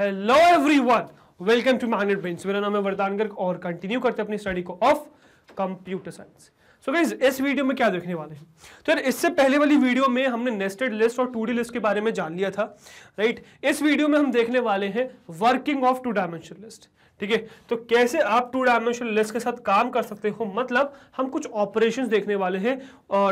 Hello everyone welcome to my hundred bench मेरा नाम है वरदान गर्ग और कंटिन्यू करते हैं अपनी स्टडी को of computer science so guys इस वीडियो में क्या देखने वाले हैं तो यार इससे पहले वाली वीडियो में हमने नेस्टेड लिस्ट और टू लिस्ट के बारे में जान लिया था राइट right? इस वीडियो में हम देखने वाले हैं working of two dimension list ठीक है तो कैसे आप टू डायमेंशन लिस्ट के साथ काम कर सकते हो मतलब हम कुछ ऑपरेशन देखने वाले हैं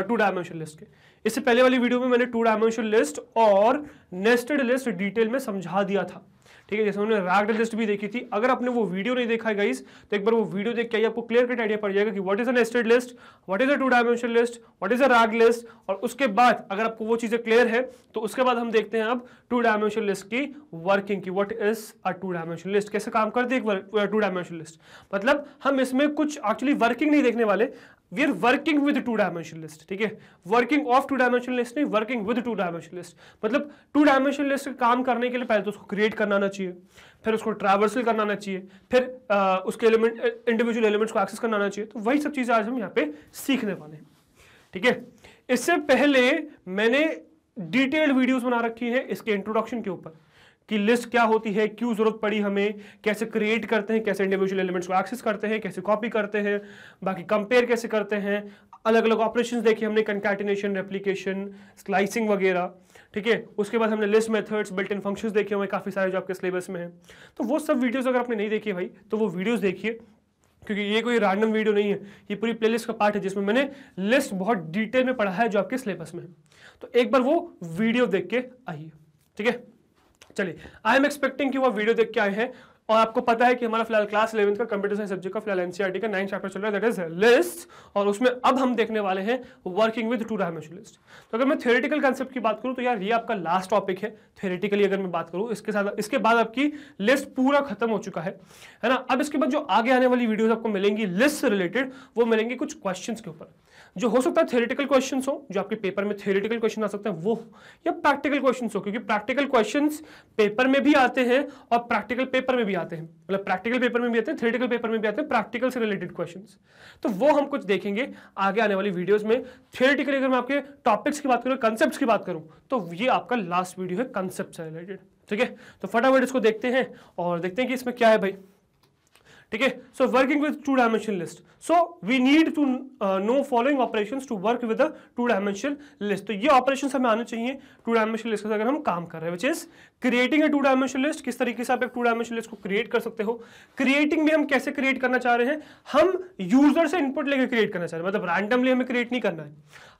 टू डायमेंशन लिस्ट के इससे पहले वाली वीडियो में मैंने टू डायमेंशन लिस्ट और नेस्टेड लिस्ट डिटेल में समझा दिया था ठीक है जैसे हमने राग लिस्ट भी देखी थी अगर आपने वो वीडियो नहीं देखा है गाइस तो एक बार वो वीडियो देख के आइए आपको क्लियर कट आइडिया पड़ जाएगा कि what is a nested list what is a two dimension list what is a rag list और उसके बाद अगर आपको वो चीजें क्लियर है तो उसके बाद हम देखते हैं अब टू डायमेंशन लिस्ट की वर्किंग की what is a two dimension list कैसे काम करती है टू डायमेंशन लिस्ट मतलब हम इसमें कुछ एक्चुअली वर्किंग नहीं देखने वाले we are working with two dimension list ठीक है working of two dimension list नहीं working with two dimension list मतलब टू डायमेंशन लिस्ट काम करने के लिए पहले तो उसको क्रिएट करना आना चाहिए फिर उसको ट्रैवर्सल करना आना चाहिए फिर आ, उसके एलिमेंट इंडिविजुअल एलिमेंट्स को एक्सेस करना आना चाहिए तो वही सब चीज़ें आज हम यहाँ पे सीखने वाले हैं ठीक है इससे पहले मैंने डिटेल्ड वीडियोज बना रखी है इसके इंट्रोडक्शन के ऊपर कि लिस्ट क्या होती है क्यों जरूरत पड़ी हमें कैसे क्रिएट करते हैं कैसे इंडिविजुअल एलिमेंट्स को एक्सेस करते हैं कैसे कॉपी करते हैं बाकी कंपेयर कैसे करते हैं अलग अलग ऑपरेशंस देखे हमने कंकैटिनेशन रेप्लीकेशन स्लाइसिंग वगैरह ठीक है उसके बाद हमने list methods built in function देखे हुए काफ़ी सारे जो आपके सिलेबस में है तो वो सब वीडियोज अगर आपने नहीं देखी भाई तो वो वीडियोज देखिए क्योंकि ये कोई रैंडम वीडियो नहीं है ये पूरी प्लेलिस्ट का पार्ट है जिसमें मैंने लिस्ट बहुत डिटेल में पढ़ा है जो आपके सिलेबस में है तो एक बार वो वीडियो देख के आइए ठीक है चलिए आई एम एक्सपेक्टिंग कि वह वीडियो देख के आए हैं और आपको पता है कि हमारा फिलहाल क्लास इलेवन का कंप्यूटर साइंस सब्जेक्ट का फिलहाल एनसीआरटी e का नाइन चैप्टर चल रहा है दैट इज लिस्ट और उसमें अब हम देखने वाले हैं working with two dimension list तो अगर मैं थेरेटिकल कॉन्सेप्ट की बात करूं तो यार ये आपका लास्ट टॉपिक है थेरेटिकली अगर मैं बात करूं इसके साथ इसके बाद आपकी लिस्ट पूरा खत्म हो चुका है है ना अब इसके बाद जो आगे आने वाली वीडियोज आपको मिलेंगी लिस्ट से रिलेटेड वो मिलेंगे कुछ क्वेश्चन के ऊपर जो हो सकता है थेरेटिकल क्वेश्चन हो जो आपके पेपर में थेरेटिकल क्वेश्चन आ सकते हैं वो या प्रैक्टिकल क्वेश्चन हो क्योंकि प्रैक्टिकल क्वेश्चन पेपर में भी आते हैं और प्रैक्टिकल पेपर में भी भी आते हैं मतलब प्रैक्टिकल पेपर में भी आते हैं थ्रेटिकल पेपर में भी आते हैं प्रैक्टिकल से रिलेटेड क्वेश्चन तो वो हम कुछ देखेंगे आगे आने वाली वीडियोज में थियोरेटिकली अगर मैं आपके टॉपिक्स की बात करूँ कंसेप्ट की बात करूँ तो ये आपका लास्ट वीडियो है कंसेप्ट से रिलेटेड ठीक है तो फटाफट इसको देखते हैं और देखते हैं कि इसमें क्या है भाई ठीक है so working with two dimension list so we need to know following operation to work with two dimension list तो ये ऑपरेशन हमें आने चाहिए टू डायमेंशन लिस्ट अगर हम काम कर रहे हैं which is creating a two dimension list किस तरीके से आप एक टू डायमेंशन लिस्ट को क्रिएट कर सकते हो क्रिएटिंग भी हम कैसे क्रिएट करना चाह रहे हैं हम यूजर से इनपुट लेकर क्रिएट करना चाह रहे हैं मतलब रैंडमली हमें क्रिएट नहीं करना है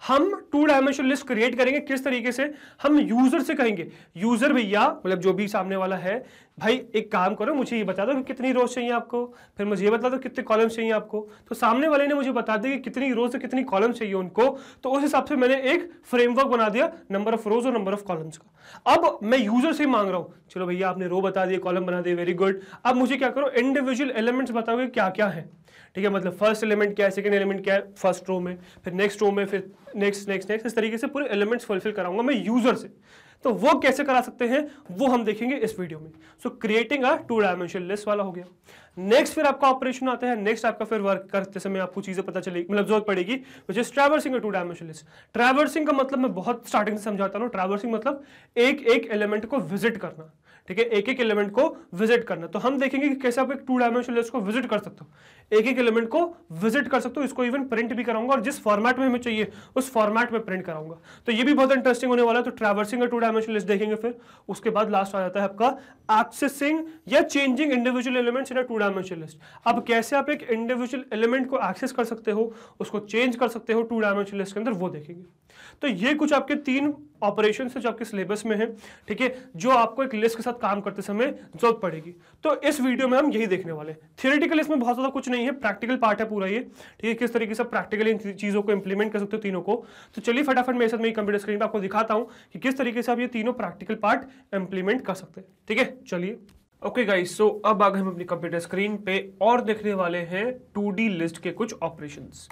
हम टू डायमेंशन लिस्ट क्रिएट करेंगे किस तरीके से हम यूजर से कहेंगे यूजर भैया मतलब जो भी सामने वाला है भाई एक काम करो मुझे ये बता दो कि कितनी रोज चाहिए आपको फिर मुझे ये बता दो कितने कॉलम चाहिए आपको तो सामने वाले ने मुझे बता दिया कि कितनी रोज से कितनी कॉलम चाहिए उनको तो उस हिसाब से मैंने एक फ्रेमवर्क बना दिया नंबर ऑफ रोज और नंबर ऑफ कॉलम्स का अब मैं यूजर से भी मांग रहा हूं चलो भैया आपने रो बता दिए कॉलम बना दिए वेरी गुड अब मुझे क्या करो इंडिविजुअल एलिमेंट्स बताओ कि क्या क्या है ठीक है मतलब फर्स्ट एलिमेंट क्या है सेकेंड एलिमेंट क्या है फर्स्ट रो में फिर नेक्स्ट रो में फिर नेक्स्ट नेक्स्ट नेक्स्ट इस तरीके से पूरे एलिमेंट्स फुलफिल कराऊंगा मैं यूजर से तो वो कैसे करा सकते हैं वो हम देखेंगे इस वीडियो में so creating a two dimension list वाला हो गया नेक्स्ट फिर आपका ऑपरेशन आता है नेक्स्ट आपका फिर वर्क करते समय आपको चीजें पता चलेगी मतलब जरूरत पड़ेगी which is traversing two dimension list traversing का मतलब मैं बहुत स्टार्टिंग से समझाता हूँ ट्रैवर्सिंग मतलब एक एक एलिमेंट को विजिट करना ठीक है एक एक एलिमेंट को विजिट करना तो हम देखेंगे कि कैसे आप एक टू डायमेंशनल लिस्ट को विजिट कर सकते हो एक एक एलिमेंट को विजिट कर सकते हो इसको इवन प्रिंट भी कराऊंगा और जिस फॉर्मेट में हमें चाहिए उस फॉर्मेट में प्रिंट कराऊंगा तो ये भी बहुत इंटरेस्टिंग होने वाला है तो ट्रैवर्सिंग टू डायमेंशनल लिस्ट देखेंगे फिर उसके बाद लास्ट आ जाता है आपका एक्सेसिंग या changing individual elements in two dimensional list अब कैसे आप एक इंडिविजुअल एलिमेंट को एक्सेस कर सकते हो उसको चेंज कर सकते हो टू डायमेंशनल लिस्ट के अंदर वो देखेंगे तो ये कुछ आपके तीन ऑपरेशन है जो आपके सिलेबस में है ठीक है जो आपको एक लिस्ट के साथ साथ काम करते समय जरूरत पड़ेगी तो इस वीडियो में हम यही देखने वाले हैं थियोरेटिकल इसमें बहुत ज़्यादा कुछ नहीं है प्रैक्टिकल पार्ट है पूरा ये ठीक है किस तरीके से प्रैक्टिकली इन चीज़ों को इंप्लीमेंट कर सकते हो तीनों को तो चलिए फटाफट मेरे साथ मेरी कंप्यूटर स्क्रीन पर आपको दिखाता हूँ कि किस तरीके से आप ये तीनों प्रैक्टिकल पार्ट इंप्लीमेंट कर सकते हैं ठीक है चलिए ओके गाइस सो अब आगे हम अपनी कंप्यूटर स्क्रीन पे और देखने वाले हैं टू लिस्ट के कुछ ऑपरेशंस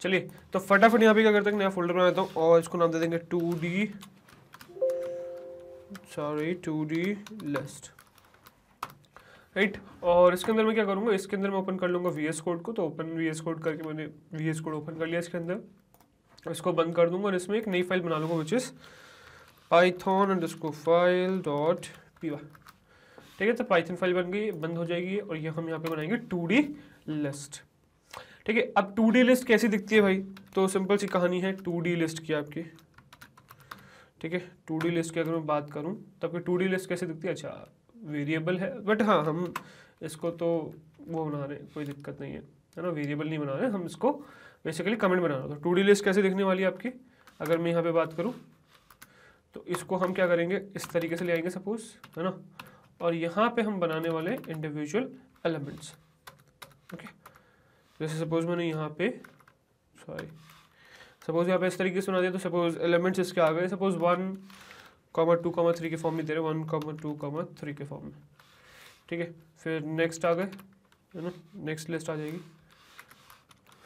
चलिए तो फटाफट यहाँ पे क्या करते हैं नया फोल्डर बनाता हूँ और इसको नाम दे देंगे two D sorry two D list right और इसके अंदर मैं क्या करूँगा इसके अंदर मैं ओपन कर लूँगा वी एस कोड को तो ओपन वी एस कोड करके मैंने वी एस कोड ओपन कर लिया इसके अंदर इसको बंद कर दूंगा और इसमें एक नई फाइल बना लूँगा विच इज़ एंड उसको फाइल डॉट पी ठीक है तो पाइथन फाइल बन गई बंद हो जाएगी और ये हम यहाँ पे बनाएंगे टू डी लिस्ट ठीक है अब टू डी लिस्ट कैसी दिखती है भाई तो सिंपल सी कहानी है टू डी लिस्ट की आपकी ठीक है टू डी लिस्ट की अगर मैं बात करूँ तो आपकी टू डी लिस्ट कैसे दिखती है अच्छा वेरिएबल है बट हाँ हम इसको तो वो बना रहे कोई दिक्कत नहीं है है ना वेरिएबल नहीं बना रहे हम इसको बेसिकली कमेंट बना रहे तो टू डी लिस्ट कैसे दिखने वाली है आपकी अगर मैं यहाँ पे बात करूँ तो इसको हम क्या करेंगे इस तरीके से ले आएंगे सपोज है ना और यहाँ पे हम बनाने वाले इंडिविजुअल एलिमेंट्स ओके जैसे सपोज मैंने यहाँ पे सॉरी सपोज यहाँ पे इस तरीके से बना दिया तो सपोज एलिमेंट्स इसके आ गए suppose one comma two comma three के फॉर्म में दे रहे one comma two comma three के फॉर्म में ठीक है फिर नेक्स्ट आ गए है ना नेक्स्ट लिस्ट आ जाएगी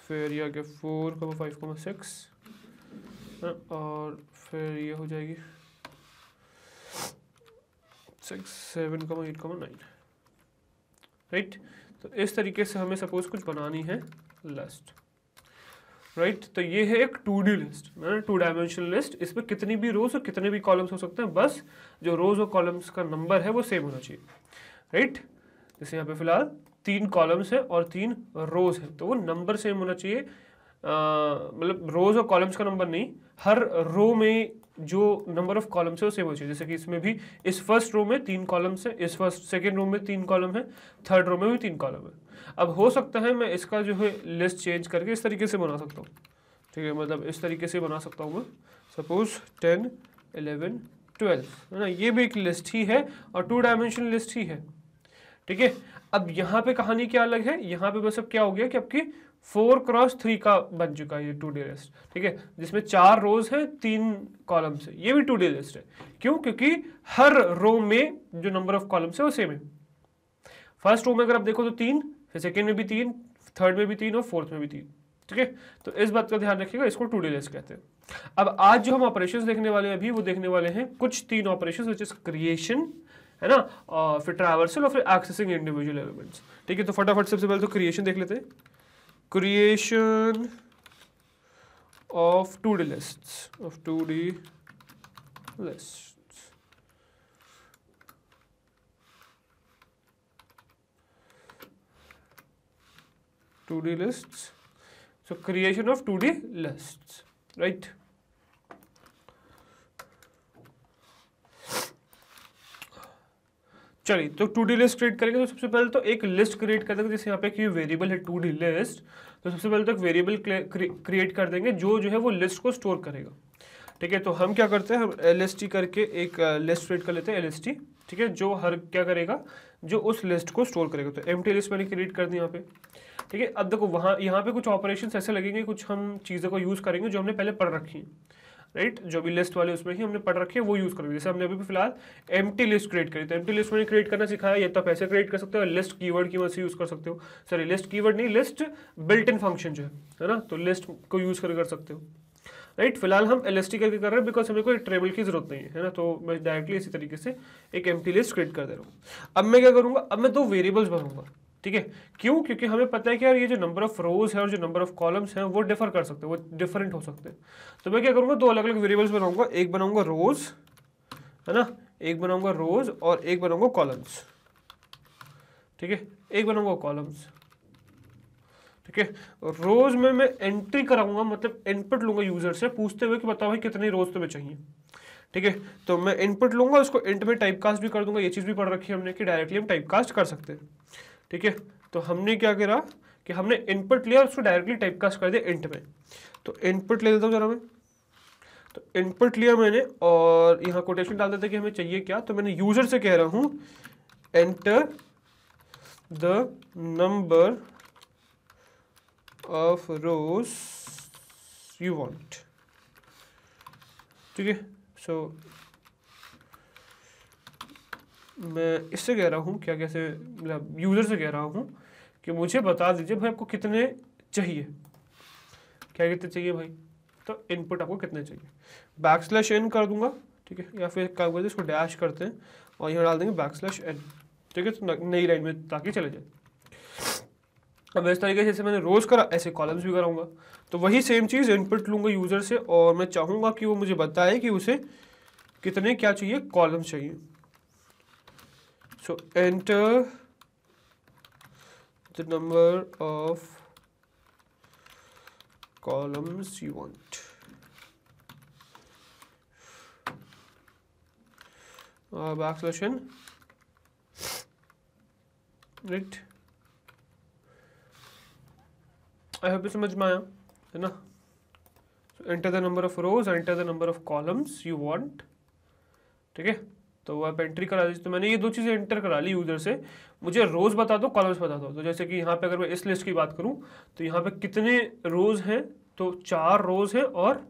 फिर ये आ गया four comma five comma six और फिर ये हो जाएगी six seven comma eight comma nine right तो इस तरीके से हमें सपोज कुछ बनानी है लिस्ट राइट right? तो ये है एक two D list two dimensional list इसमें कितनी भी रोज और कितने भी कॉलम्स हो सकते हैं बस जो रोज और कॉलम्स का नंबर है वो सेम होना चाहिए राइट जैसे यहाँ पे फिलहाल तीन कॉलम्स हैं और तीन रोज हैं तो वो नंबर सेम होना चाहिए मतलब रोज और कॉलम्स का नंबर नहीं हर रो में जो नंबर ऑफ कॉलम्स है वो सेम होना चाहिए जैसे कि इसमें भी इस फर्स्ट रो में तीन कॉलम्स है इस फर्स्ट सेकेंड रो में तीन कॉलम है थर्ड रो में भी तीन कॉलम है अब हो सकता है मैं इसका जो है लिस्ट चेंज करके इस तरीके से बना सकता हूँ ठीक है मतलब इस तरीके से बना सकता हूँ मैं सपोज टेन एलेवन ट्वेल्व है ना ये भी एक लिस्ट ही है और टू डायमेंशन लिस्ट ही है ठीक है अब यहाँ पे कहानी क्या अलग है यहाँ पे बस अब क्या हो गया कि आपकी फोर क्रॉस थ्री का बन चुका है ये टू डे लिस्ट ठीक है जिसमें चार रोज हैं तीन कॉलम्स है ये भी टू डे लिस्ट है क्यों क्योंकि हर रो में जो नंबर ऑफ कॉलम्स है वो सेम है फर्स्ट रो में अगर आप देखो तो तीन फिर तो सेकेंड में भी तीन थर्ड में भी तीन और फोर्थ में भी तीन ठीक है तो इस बात का ध्यान रखिएगा इसको टू डेलेस कहते हैं अब आज जो हम ऑपरेशन देखने वाले हैं अभी वो देखने वाले हैं कुछ तीन ऑपरेशन विच इज क्रिएशन है ना और फिर ट्रावर्सल और फिर एक्सेसिंग इंडिविजुअल एलिमेंट्स ठीक है तो फटाफट सबसे पहले तो क्रिएशन देख लेते हैं creation of two D list of two D list 2D lists. So creation of 2D lists, right? चलिए तो टू डी लिस्ट क्रिएट करेंगे तो सबसे पहले तो एक लिस्ट क्रिएट कर देंगे जैसे यहाँ पे कि वेरिएबल है टू डी लिस्ट तो सबसे पहले तो एक वेरिएबल क्रिएट कर देंगे जो जो है वो लिस्ट को स्टोर करेगा ठीक है तो हम क्या करते हैं हम एल करके एक लिस्ट क्रिएट कर लेते हैं एल ठीक है जो हर क्या करेगा जो उस लिस्ट को स्टोर करेगा तो एम लिस्ट मैंने क्रिएट कर दी यहाँ पे ठीक है अब देखो वहाँ यहाँ पे कुछ ऑपरेशन ऐसे लगेंगे कुछ हम चीज़ों को यूज़ करेंगे जो हमने पहले पढ़ रखी हैं राइट जो भी लिस्ट वाले उसमें ही हमने पढ़ रखे वो यूज़ करेंगे जैसे हमने अभी फिलहाल एम लिस्ट क्रिएट करी तो एम लिस्ट मैंने क्रिएट करना सिखाया ये तो आप ऐसे क्रिएट कर सकते हो लिस्ट कीवर्ड की मदद से यूज़ कर सकते हो सॉरी लिस्ट कीवर्ड नहीं लिस्ट बिल्ट इन फंक्शन जो है ना तो लिस्ट को यूज़ कर कर सकते हो राइट फिलहाल हम एल करके कर रहे हैं बिकॉज हमें कोई ट्रेवल की जरूरत नहीं है ना तो मैं डायरेक्टली इसी तरीके से एक एम लिस्ट क्रिएट कर दे रहा हूँ अब मैं क्या करूँगा अब मैं दो वेरिएबल्स भरूंगा ठीक है क्यों क्योंकि हमें पता है कि यार ये जो नंबर ऑफ रोज है और जो नंबर ऑफ कॉलम्स हैं वो डिफर कर सकते हैं वो डिफरेंट हो सकते हैं तो मैं क्या करूँगा दो अलग अलग वेरिएबल्स बनाऊंगा एक बनाऊंगा रोज है ना एक बनाऊंगा रोज और एक बनाऊंगा कॉलम्स ठीक है एक बनाऊंगा कॉलम्स ठीक है रोज में मैं एंट्री कराऊंगा मतलब इनपुट लूंगा यूजर से पूछते हुए कि बताओ भाई कितने रोज तुम्हें चाहिए ठीक है तो मैं इनपुट लूंगा उसको इंट में टाइप कास्ट भी कर दूंगा ये चीज़ भी पढ़ रखी है हमने कि डायरेक्टली हम टाइप कास्ट कर सकते हैं ठीक है तो हमने क्या करा कि हमने इनपुट लिया उसको डायरेक्टली टाइपकास्ट कर दिया इंट में तो इनपुट ले देता हूँ जरा मैं तो इनपुट लिया मैंने और यहाँ कोटेशन डाल देते कि हमें चाहिए क्या तो मैंने यूज़र से कह रहा हूँ enter the number of rows you want ठीक है सो मैं इससे कह रहा हूँ क्या कैसे मतलब यूज़र से कह रहा हूँ कि मुझे बता दीजिए भाई आपको कितने चाहिए क्या कितने चाहिए भाई तो इनपुट आपको कितने चाहिए बैक स्लैश एन कर दूंगा ठीक है या फिर क्या करते इसको डैश करते हैं और यहाँ डाल देंगे बैक स्लैश एन ठीक है तो नई लाइन में ताकि चले जाए अब इस तरीके से जैसे मैंने रोज़ करा ऐसे कॉलम्स भी कराऊंगा तो वही सेम चीज़ इनपुट लूँगा यूज़र से और मैं चाहूँगा कि वो मुझे बताए कि उसे कितने क्या चाहिए कॉलम्स चाहिए so enter the number of columns you want uh, backslash n right I hope you so much Maya है so enter the number of rows enter the number of columns you want ठीक तो वह entry करा दीजिए तो मैंने ये दो चीज़ें एंटर करा ली यूज़र से मुझे रोज़ बता दो कॉलम्स बता दो तो जैसे कि यहाँ पे अगर मैं इस लिस्ट की बात करूँ तो यहाँ पे कितने रोज़ हैं तो चार रोज़ हैं और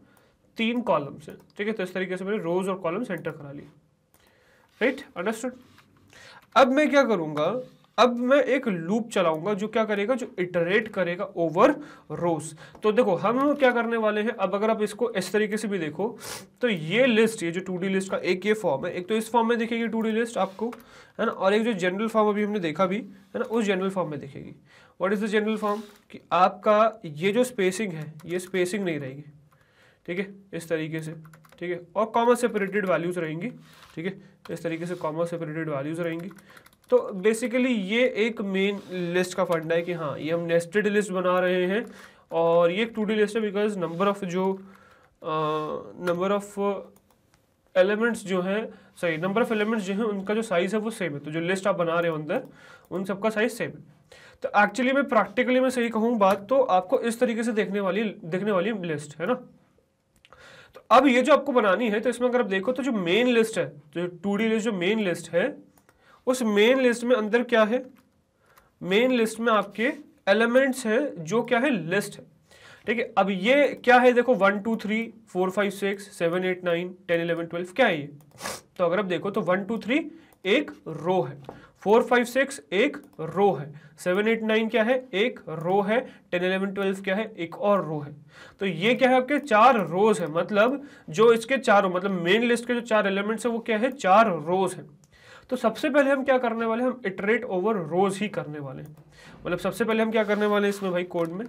तीन कॉलम्स हैं ठीक है तो इस तरीके से मैंने रोज़ और कॉलम्स एंटर करा ली राइट अंडरस्टूड अब मैं क्या करूँगा अब मैं एक लूप चलाऊंगा जो क्या करेगा जो इटरेट करेगा ओवर रोज तो देखो हम क्या करने वाले हैं अब अगर आप इसको इस तरीके से भी देखो तो ये लिस्ट ये जो टू लिस्ट का एक ये फॉर्म है एक तो इस फॉर्म में दिखेगी टू लिस्ट आपको है ना और एक जो जनरल फॉर्म अभी हमने देखा भी है ना उस जनरल फॉर्म में दिखेगी what is the general form कि आपका ये जो स्पेसिंग है ये स्पेसिंग नहीं रहेगी ठीक है इस तरीके से ठीक है और कॉमन सेपरेटेड वैल्यूज़ रहेंगी ठीक है इस तरीके से कॉमन सेपरेटेड वैल्यूज़ रहेंगी तो बेसिकली ये एक मेन लिस्ट का फंड है कि हाँ ये हम नेस्टेड लिस्ट बना रहे हैं और ये एक टू डी लिस्ट है बिकॉज नंबर ऑफ जो नंबर ऑफ एलिमेंट्स जो हैं सही नंबर ऑफ एलिमेंट्स जो हैं उनका जो साइज़ है वो सेम है तो जो लिस्ट आप बना रहे हो अंदर उन सबका साइज़ सेम है तो एक्चुअली मैं प्रैक्टिकली मैं सही कहूँ बात तो आपको इस तरीके से देखने वाली देखने वाली लिस्ट है ना तो अब ये जो आपको बनानी है तो इसमें अगर आप देखो तो जो मेन लिस्ट है जो टू डी लिस्ट जो मेन लिस्ट है उस मेन लिस्ट में अंदर क्या है मेन लिस्ट में आपके एलिमेंट्स हैं जो क्या है लिस्ट है ठीक है अब ये क्या है देखो one two three four five six seven eight nine ten eleven twelve क्या है ये तो अगर आप देखो तो वन टू थ्री एक रो है फोर फाइव सिक्स एक रो है सेवन एट नाइन क्या है एक रो है टेन इलेवन ट्वेल्व क्या है एक और रो है तो ये क्या है आपके चार रोज है मतलब जो इसके चारों मतलब मेन लिस्ट के जो चार एलिमेंट्स है वो क्या है चार रोज है तो सबसे पहले हम क्या करने वाले हम इटरेट ओवर रोज ही करने वाले हैं मतलब सबसे पहले हम क्या करने वाले हैं इसमें भाई कोड में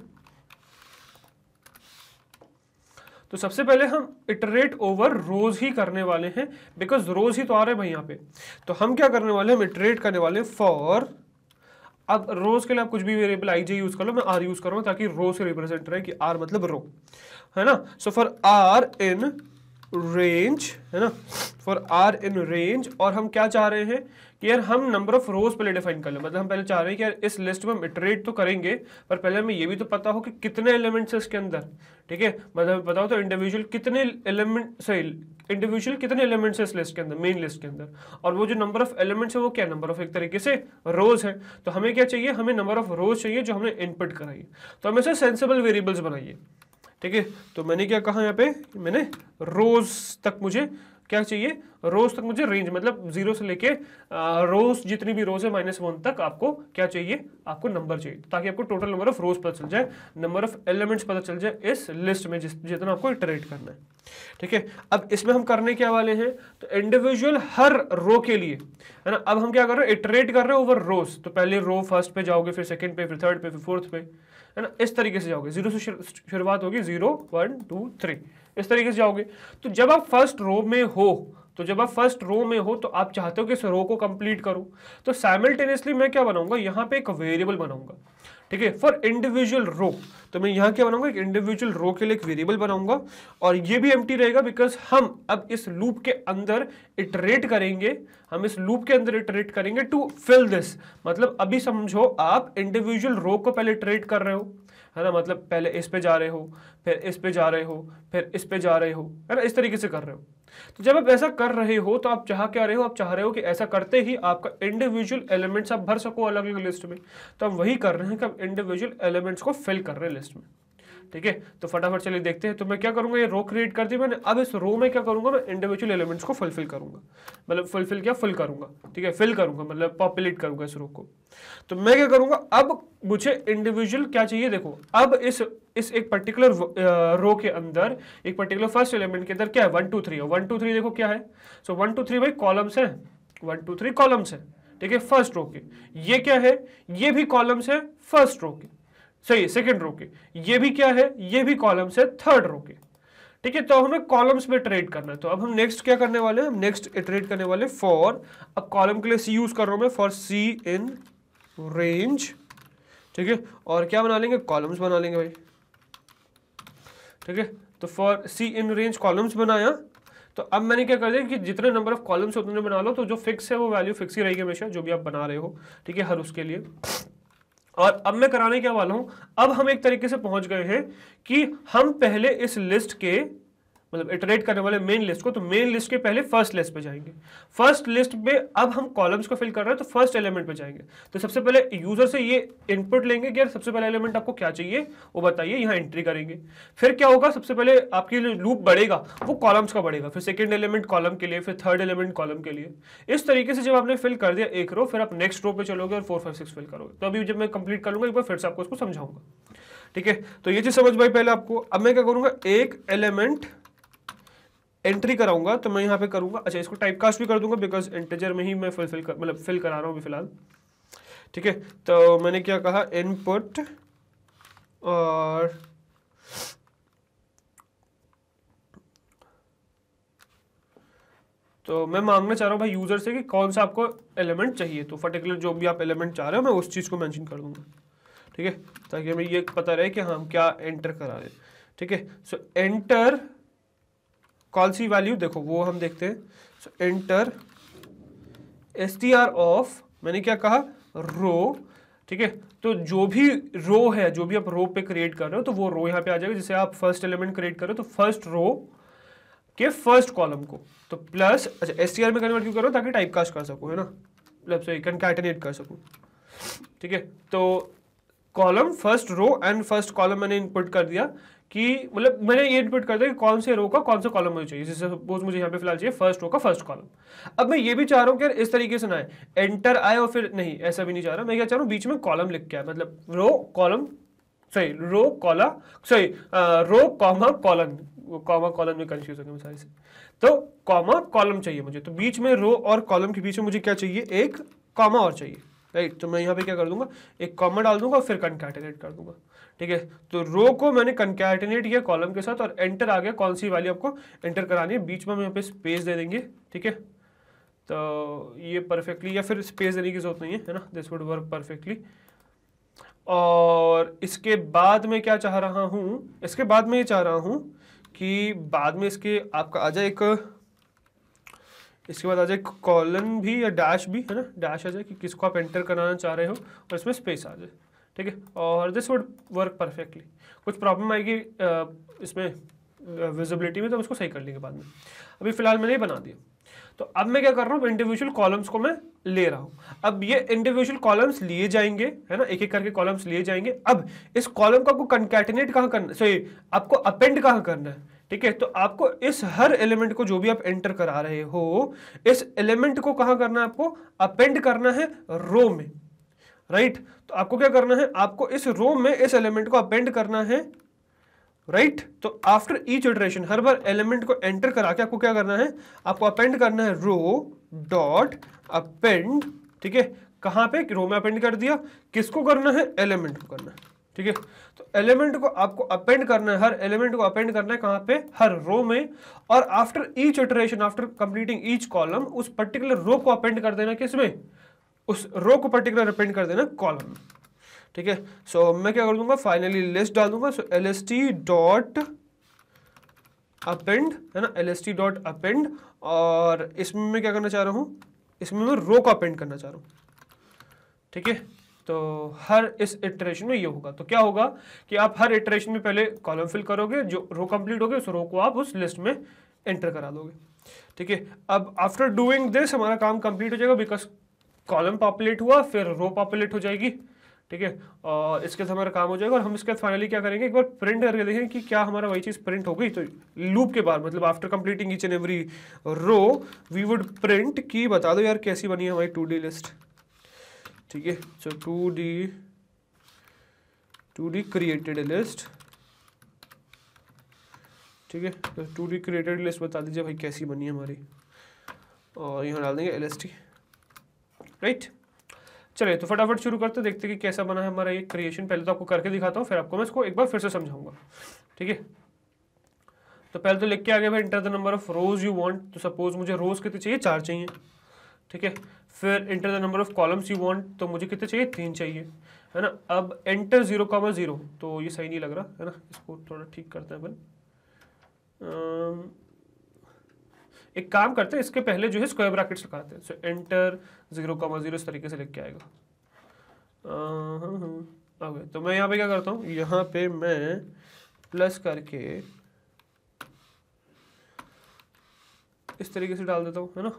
तो सबसे पहले हम इटरेट ओवर रोज ही करने वाले हैं बिकॉज रोज ही तो आ रहे हैं भाई यहां पे तो हम क्या करने वाले हम इटरेट करने वाले फॉर अब रोज के लिए आप कुछ भी वेरिएबल आई जे यूज कर लो मैं आर यूज कर ताकि रोज से रिप्रेजेंट रहे कि आर मतलब रो है ना so for r in range है ना फॉर आर इन रेंज और हम क्या चाह रहे हैं कि यार हम नंबर ऑफ रोज पहले डिफाइन कर लें मतलब हम पहले चाह रहे हैं कि यार इस लिस्ट में हम इटरेट तो करेंगे पर पहले हमें ये भी तो पता हो कि कितने एलिमेंट्स हैं इसके अंदर ठीक है मतलब पता हो तो इंडिविजुअल कितने एलिमेंट सही इंडिविजुअल कितने एलिमेंट्स हैं इस लिस्ट के अंदर मेन लिस्ट के अंदर और वो जो नंबर ऑफ एलिमेंट्स है वो क्या नंबर ऑफ एक तरीके से रोज है तो हमें क्या चाहिए हमें नंबर ऑफ रोज चाहिए जो हमने इनपुट कराइए तो हमें सेंसेबल वेरिएबल्स बनाइए ठीक है तो मैंने क्या कहा यहाँ पे मैंने रोज़ तक मुझे क्या चाहिए रोज तक मुझे रेंज मतलब जीरो से लेके रोज जितनी भी रोज है माइनस वन तक आपको क्या चाहिए आपको नंबर चाहिए ताकि आपको टोटल नंबर ऑफ रोज पता चल जाए नंबर ऑफ एलिमेंट्स पता चल जाए इस लिस्ट में जिस जितना आपको इटरेट करना है ठीक है अब इसमें हम करने क्या वाले हैं तो इंडिविजुअल हर रो के लिए है ना अब हम क्या कर रहे हैं इटरेट कर रहे हैं ओवर रोज तो पहले रो फर्स्ट पे जाओगे फिर सेकेंड पे फिर थर्ड पे फिर फोर्थ पे है ना इस तरीके से जाओगे जीरो से शुरुआत होगी जीरो वन टू थ्री इस तरीके से जाओगे तो जब आप फर्स्ट रो में हो तो जब आप फर्स्ट रो में हो तो आप चाहते हो कि इस रो को कंप्लीट करो तो साइमल्टेनियसली मैं क्या बनाऊंगा यहाँ पे एक वेरिएबल बनाऊंगा ठीक है फॉर इंडिविजुअल रो तो मैं यहाँ क्या बनाऊंगा एक इंडिविजुअल रो के लिए एक वेरिएबल बनाऊंगा और ये भी एम रहेगा बिकॉज हम अब इस लूप के अंदर इटरेट करेंगे हम इस लूप के अंदर इटरेट करेंगे टू फिल दिस मतलब अभी समझो आप इंडिविजुअल रो को पहले इटरेट कर रहे हो है ना मतलब पहले इस पे जा रहे हो फिर इस पे जा रहे हो फिर इस पे जा रहे हो है ना इस तरीके से कर रहे हो तो जब आप ऐसा कर रहे हो तो आप चाह क्या रहे हो आप चाह रहे हो कि ऐसा करते ही आपका इंडिविजुअल एलिमेंट्स आप भर सको अलग अलग लिस्ट में तो आप वही कर रहे हैं कि आप इंडिविजुअल एलिमेंट्स को फिल कर रहे हैं लिस्ट में ठीक है तो फटाफट चलिए देखते हैं तो मैं क्या करूंगा ये रो क्रिएट कर दी मैंने अब इस रो में क्या करूंगा मैं इंडिविजुअल एलिमेंट्स को फुलफिल करूंगा मतलब फुलफिल क्या फुल करूंगा ठीक है फिल करूंगा मतलब पॉपुलेट करूंगा इस रो को तो मैं क्या करूंगा अब मुझे इंडिविजुअल क्या चाहिए देखो अब इस इस एक पर्टिकुलर रो के अंदर एक पर्टिकुलर फर्स्ट एलिमेंट के अंदर क्या है one two three one two three देखो क्या है सो वन टू थ्री भाई कॉलम्स है वन टू थ्री कॉलम्स है ठीक है फर्स्ट रो के ये क्या है ये भी कॉलम्स है फर्स्ट रो के सही सेकेंड रो के ये भी क्या है ये भी कॉलम्स है थर्ड रो के ठीक है तो हमें कॉलम्स में ट्रेड करना है तो अब हम नेक्स्ट क्या करने वाले हैं हम नेक्स्ट ट्रेड करने वाले फॉर अब कॉलम के लिए सी यूज कर रहा हूं मैं फॉर सी इन रेंज ठीक है और क्या बना लेंगे कॉलम्स बना लेंगे भाई ठीक है तो for c in range columns बनाया तो अब मैंने क्या कर दिया कि जितने नंबर ऑफ कॉलम्स उतने बना लो तो जो फिक्स है वो वैल्यू फिक्स ही रहेगी हमेशा जो भी आप बना रहे हो ठीक है हर उसके लिए और अब मैं कराने क्या वाला हूं अब हम एक तरीके से पहुंच गए हैं कि हम पहले इस लिस्ट के मतलब इटरेट करने वाले मेन लिस्ट को तो मेन लिस्ट के पहले फर्स्ट लिस्ट पे जाएंगे फर्स्ट लिस्ट में अब हम कॉलम्स को फिल कर रहे हैं तो फर्स्ट एलिमेंट पे जाएंगे तो सबसे पहले यूजर से ये इनपुट लेंगे कि यार सबसे पहले एलिमेंट आपको क्या चाहिए वो बताइए यहाँ एंट्री करेंगे फिर क्या होगा सबसे पहले आपकी लूप बढ़ेगा वो कॉलम्स का बढ़ेगा फिर सेकेंड एलिमेंट कॉलम के लिए फिर थर्ड एलिमेंट कॉलम के लिए इस तरीके से जब आपने फिल कर दिया एक रो फिर आप नेक्स्ट रो पे चलोगे और फोर फाइव सिक्स फिल करोगे तो अभी जब मैं कंप्लीट कर लूँगा एक बार फिर से आपको उसको समझाऊंगा ठीक है तो ये चीज़ समझ भाई पहले आपको अब मैं क्या करूँगा एक एलिमेंट एंट्री कराऊंगा तो मैं यहाँ पे करूंगा अच्छा इसको टाइप कास्ट भी कर दूंगा बिकॉज इंटेजर में ही मैं फुलफिल कर मतलब फिल करा रहा हूँ अभी फिलहाल ठीक है तो मैंने क्या कहा इनपुट और तो मैं मांगना चाह रहा हूँ भाई यूज़र से कि कौन सा आपको एलिमेंट चाहिए तो पर्टिकुलर जो भी आप एलिमेंट चाह रहे हो मैं उस चीज़ को मेंशन कर दूंगा ठीक है ताकि हमें ये पता रहे कि हम क्या एंटर करा रहे हैं ठीक है सो एंटर कौन सी वैल्यू देखो वो हम देखते हैं enter S T R of मैंने क्या कहा रो ठीक है तो जो भी रो है जो भी आप रो पे क्रिएट कर रहे हो तो वो रो यहाँ पे आ जाएगा जैसे आप फर्स्ट एलिमेंट क्रिएट कर रहे हो तो फर्स्ट रो के फर्स्ट कॉलम को तो प्लस अच्छा एस टी आर में कन्वर्ट क्यों करो ताकि टाइप कास्ट कर सकूँ है ना मतलब सॉरी कंकैटिनेट कर सकूँ ठीक है तो column first row and first column मैंने इनपुट कर दिया कि मतलब मैंने ये इनपुट कर दिया कि कौन से रो का कौन सा कॉलम मुझे चाहिए सपोज मुझे यहाँ पे फिलहाल चाहिए फर्स्ट रो का फर्स्ट कॉलम अब मैं ये भी चाह रहा हूँ कि इस तरीके से ना एंटर आए और फिर नहीं ऐसा भी नहीं चाह रहा मैं क्या चाह रहा हूँ बीच में कॉलम लिख के आए मतलब row column sorry row column sorry row comma column comma column में कंफ्यूज हो गया सारी से तो कॉमा कॉलम चाहिए मुझे तो बीच में रो और कॉलम के बीच में मुझे क्या चाहिए एक कॉमा और चाहिए राइट तो मैं यहाँ पे क्या कर दूंगा एक कॉमन डाल दूंगा फिर कंकैटिनेट कर दूंगा ठीक है तो रो को मैंने कंकैटिनेट किया कॉलम के साथ और एंटर आ गया कौन सी वाली आपको एंटर करानी है बीच में हम यहाँ पे स्पेस दे देंगे ठीक है तो ये परफेक्टली या फिर स्पेस देने की जरूरत नहीं है है ना दिस वुड वर्क परफेक्टली और इसके बाद में क्या चाह रहा हूँ इसके बाद में ये चाह रहा हूँ कि बाद में इसके आपका आ जाए एक इसके बाद आ जाए कॉलन भी या डैश भी है ना डैश आ जाए कि किसको आप एंटर कराना चाह रहे हो और इसमें स्पेस आ जाए ठीक है और दिस वुड वर्क परफेक्टली कुछ प्रॉब्लम आएगी इसमें विजिबिलिटी में तो हम उसको सही कर लेंगे बाद में अभी फिलहाल मैंने ये बना दिया तो अब मैं क्या कर रहा हूँ इंडिविजुअल कॉलम्स को मैं ले रहा हूँ अब ये इंडिविजुअल कॉलम्स लिए जाएंगे है ना एक एक करके कॉलम्स लिए जाएंगे अब इस कॉलम को आपको कंकैटिनेट कहाँ करना सॉरी आपको अपेंड कहाँ करना है ठीक है तो आपको इस हर एलिमेंट को जो भी आप एंटर करा रहे हो इस एलिमेंट को कहा करना है आपको अपेंड करना है रो में राइट right? तो आपको क्या करना है आपको इस रो में इस एलिमेंट को अपेंड करना है राइट right? तो आफ्टर ईच इटरेशन हर बार एलिमेंट को एंटर करा के आपको क्या करना है आपको अपेंड करना है रो डॉट अपेंड ठीक है कहां पे रो में अपेंड कर दिया किसको करना है एलिमेंट को करना है ठीक है तो एलिमेंट को आपको अपेंड करना है हर एलिमेंट को अपेंड करना है कहां पे हर रो में और after each iteration after completing each column उस पर्टिकुलर रो को अपेंड कर देना किसमें उस रो को पर्टिकुलर अपेंड कर देना कॉलम ठीक है सो मैं क्या कर दूंगा फाइनली लिस्ट डाल दूंगा so L S T dot append है ना L S T dot append और इसमें मैं क्या करना चाह रहा हूं इसमें मैं रो को अपेंड करना चाह रहा हूं ठीक है तो हर इस इटरेशन में ये होगा तो क्या होगा कि आप हर इटरेशन में पहले कॉलम फिल करोगे जो रो कंप्लीट होगी उस रो को आप उस लिस्ट में एंटर करा दोगे ठीक है अब आफ्टर डूइंग दिस हमारा काम कंप्लीट हो जाएगा बिकॉज कॉलम पॉपुलेट हुआ फिर रो पॉपुलेट हो जाएगी ठीक है और इसके साथ हमारा काम हो जाएगा और हम इसके फाइनली क्या करेंगे एक बार प्रिंट करके देखें कि क्या हमारा वही चीज़ प्रिंट हो गई तो लूप के बाद मतलब after completing each and every row we would print की बता दो यार कैसी बनी है हमारी टू डी लिस्ट ठीक है so two D two D created list ठीक है तो टू डी क्रिएटेड लिस्ट बता दीजिए भाई कैसी बनी है हमारी और यहाँ डाल देंगे एल एस टी राइट चलिए तो फटाफट शुरू करते देखते कि कैसा बना है हमारा ये क्रिएशन पहले तो आपको करके दिखाता हूँ फिर आपको मैं इसको एक बार फिर से समझाऊंगा ठीक है तो पहले तो लिख के आ गया भाई enter the number of rows you want तो सपोज मुझे रोज कितने चाहिए चार चाहिए ठीक है फिर enter the number of columns you want तो मुझे कितने चाहिए तीन चाहिए है ना अब एंटर जीरो कामा जीरो तो ये सही नहीं लग रहा है ना इसको थोड़ा ठीक करते हैं अपन एक काम करते हैं इसके पहले जो है स्क्वायर ब्रैकेट्स लगाते हैं so enter zero comma zero इस तरीके से लिख के आएगा आ गया तो मैं यहाँ पे क्या करता हूँ यहाँ पे मैं प्लस करके इस तरीके से डाल देता हूँ है ना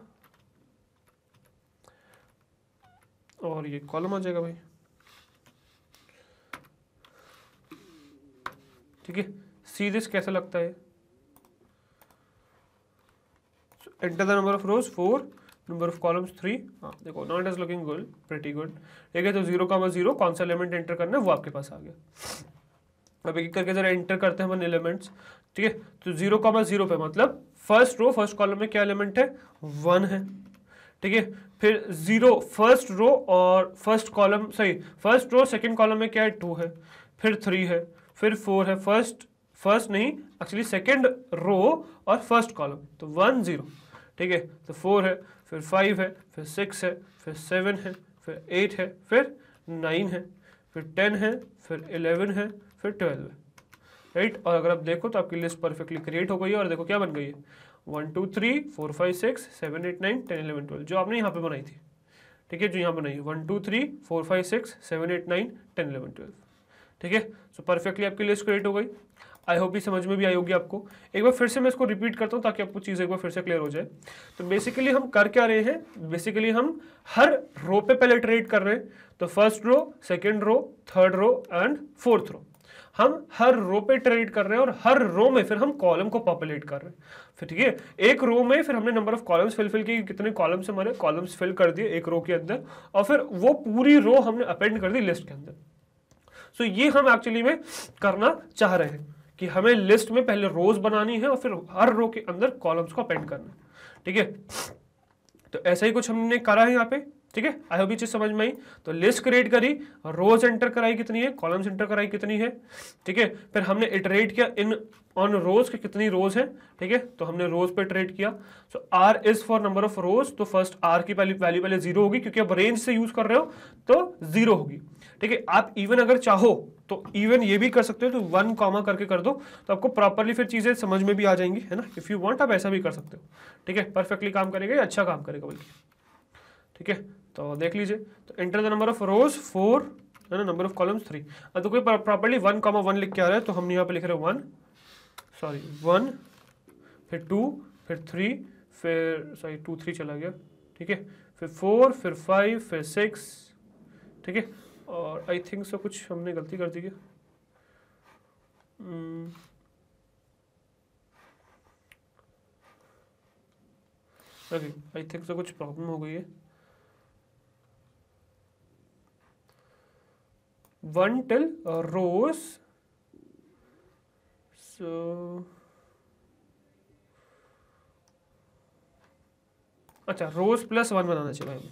और ये कॉलम आ जाएगा भाई ठीक है सी दिस कैसा लगता है enter the number of rows four number of columns three हाँ देखो not is looking good pretty good ठीक है तो जीरो का जीरो कौन सा एलिमेंट एंटर करना है वो आपके पास आ गया अब एक करके जरा एंटर करते हैं अपन एलिमेंट्स ठीक है तो जीरो का कामा जीरो पे मतलब फर्स्ट रो फर्स्ट कॉलम में क्या एलिमेंट है वन है ठीक है फिर जीरो फर्स्ट रो और फर्स्ट कॉलम सही फर्स्ट रो सेकंड कॉलम में क्या है टू है फिर थ्री है फिर फोर है फर्स्ट फर्स्ट नहीं एक्चुअली सेकंड रो और फर्स्ट कॉलम तो वन जीरो ठीक है तो फोर है फिर फाइव है फिर सिक्स है फिर सेवन है फिर एट है फिर नाइन है फिर टेन है फिर इलेवन है फिर ट्वेल्व है राइट और अगर आप देखो तो आपकी लिस्ट परफेक्टली क्रिएट हो गई है और देखो क्या बन गई है one two three four five six seven eight nine ten eleven twelve जो आपने यहाँ पे बनाई थी ठीक है जो यहाँ बनाई one two three four five six seven eight nine ten eleven twelve ठीक है सो परफेक्टली आपकी लिस्ट क्रिएट हो गई आई होप ये समझ में भी आई होगी आपको एक बार फिर से मैं इसको रिपीट करता हूँ ताकि आपको चीज़ एक बार फिर से क्लियर हो जाए तो बेसिकली हम कर क्या रहे हैं बेसिकली हम हर रो पे पहले ट्रेड कर रहे हैं तो first row second row third row and fourth row हम हर रो पे ट्रेड कर रहे हैं और हर रो में फिर हम कॉलम को पॉपुलेट कर रहे हैं फिर ठीक है एक रो में फिर हमने number of columns fill fill किए कितने कॉलम्स हमारे कॉलम्स फिल कर दिए एक रो के अंदर और फिर वो पूरी रो हमने अपेंड कर दी लिस्ट के अंदर सो ये हम एक्चुअली में करना चाह रहे हैं कि हमें लिस्ट में पहले रोज बनानी है और फिर हर रो के अंदर कॉलम्स को अपेंड करना है ठीक है तो ऐसा ही कुछ हमने करा है यहाँ पे ठीक है आई होप ये चीज समझ में आई तो लिस्ट क्रिएट करी रोज एंटर कराई कितनी है कॉलम्स एंटर कराई कितनी है ठीक है फिर हमने इटरेट किया इन ऑन रोज के कितनी रोज है ठीक है तो हमने रोज पे ट्रेड किया so R is for number of rows तो फर्स्ट आर की वैल्यू पहले, जीरो होगी क्योंकि आप रेंज से यूज कर रहे हो तो जीरो होगी ठीक है आप इवन अगर चाहो तो इवन ये भी कर सकते हो तो वन कॉमा करके कर दो तो आपको प्रॉपरली फिर चीजें समझ में भी आ जाएंगी है ना इफ यू वांट आप ऐसा भी कर सकते हो ठीक है परफेक्टली काम करेगा या अच्छा काम करेगा बल्कि ठीक है तो देख लीजिए तो enter the number of rows four है ना नंबर ऑफ कॉलम्स थ्री अब तो कोई प्रॉपरली वन कॉमा वन लिख के आ रहा है तो हम यहाँ पे लिख रहे हैं वन सॉरी वन फिर टू फिर थ्री फिर सॉरी टू थ्री चला गया ठीक है फिर फोर फिर फाइव फिर सिक्स ठीक है और आई थिंक सो कुछ हमने गलती कर दी है ओके आई थिंक सो कुछ प्रॉब्लम हो गई है वन टिल रोज सो अच्छा रोज प्लस वन बनाना चाहिए भाई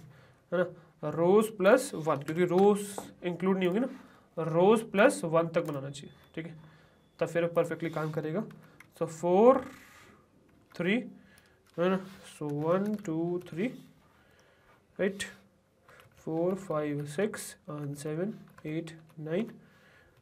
है ना रोज प्लस वन क्योंकि रोज इंक्लूड नहीं होगी ना रोज प्लस वन तक बनाना चाहिए ठीक है तब फिर परफेक्टली काम करेगा सो फोर थ्री है ना so one two three right four five six and seven eight nine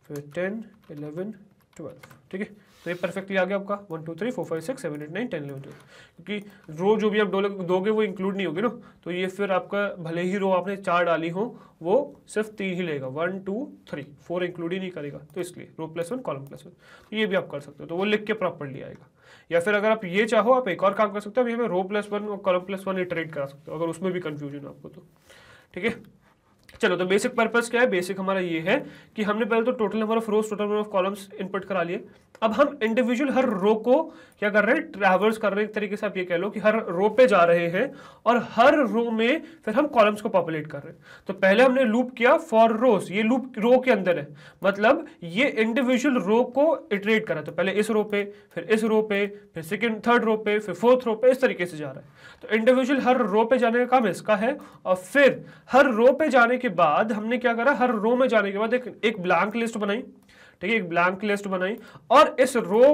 फिर टेन एलेवन ट्वेल्व ठीक है तो ये परफेक्टली आ गया आपका one two three four five six seven eight nine ten eleven twelve क्योंकि रो जो भी आप दोगे वो इंक्लूड नहीं होगी ना तो ये फिर आपका भले ही रो आपने चार डाली हो वो सिर्फ तीन ही लेगा one two three four include ही नहीं करेगा तो इसलिए row plus one column plus one तो ये भी आप कर सकते हो तो वो लिख के प्रॉपरली आएगा या फिर अगर आप ये चाहो आप एक और काम कर सकते हो अभी हमें रो प्लस वन और कॉलम प्लस वन इटरेट करा सकते हो अगर उसमें भी कन्फ्यूजन आपको तो ठीक है चलो तो बेसिक पर्पज क्या है बेसिक हमारा ये है कि हमने पहले तो total number of rows total number of columns input करा लिए अब हम इंडिविजुअल हर रो को क्या कर रहे हैं ट्रैवर्स कर रहे हैं एक तरीके से आप ये कह लो कि हर रो पे जा रहे हैं और हर रो में फिर हम कॉलम्स को पॉपुलेट कर रहे हैं तो पहले हमने लूप किया फॉर रोज ये लूप रो के अंदर है मतलब ये इंडिविजुअल रो को इटरेट करा तो पहले इस रो पे फिर इस रो पे फिर सेकेंड थर्ड रो पे फिर फोर्थ रो पे इस तरीके से जा रहा है तो इंडिविजुअल हर रो पे जाने का काम इसका है और फिर हर रो पे जाने जाने के बाद हमने क्या करा हर रो में जाने के बाद एक एक ब्लैंक लिस्ट बनाई ठीक है एक ब्लैंक लिस्ट बनाई और इस रो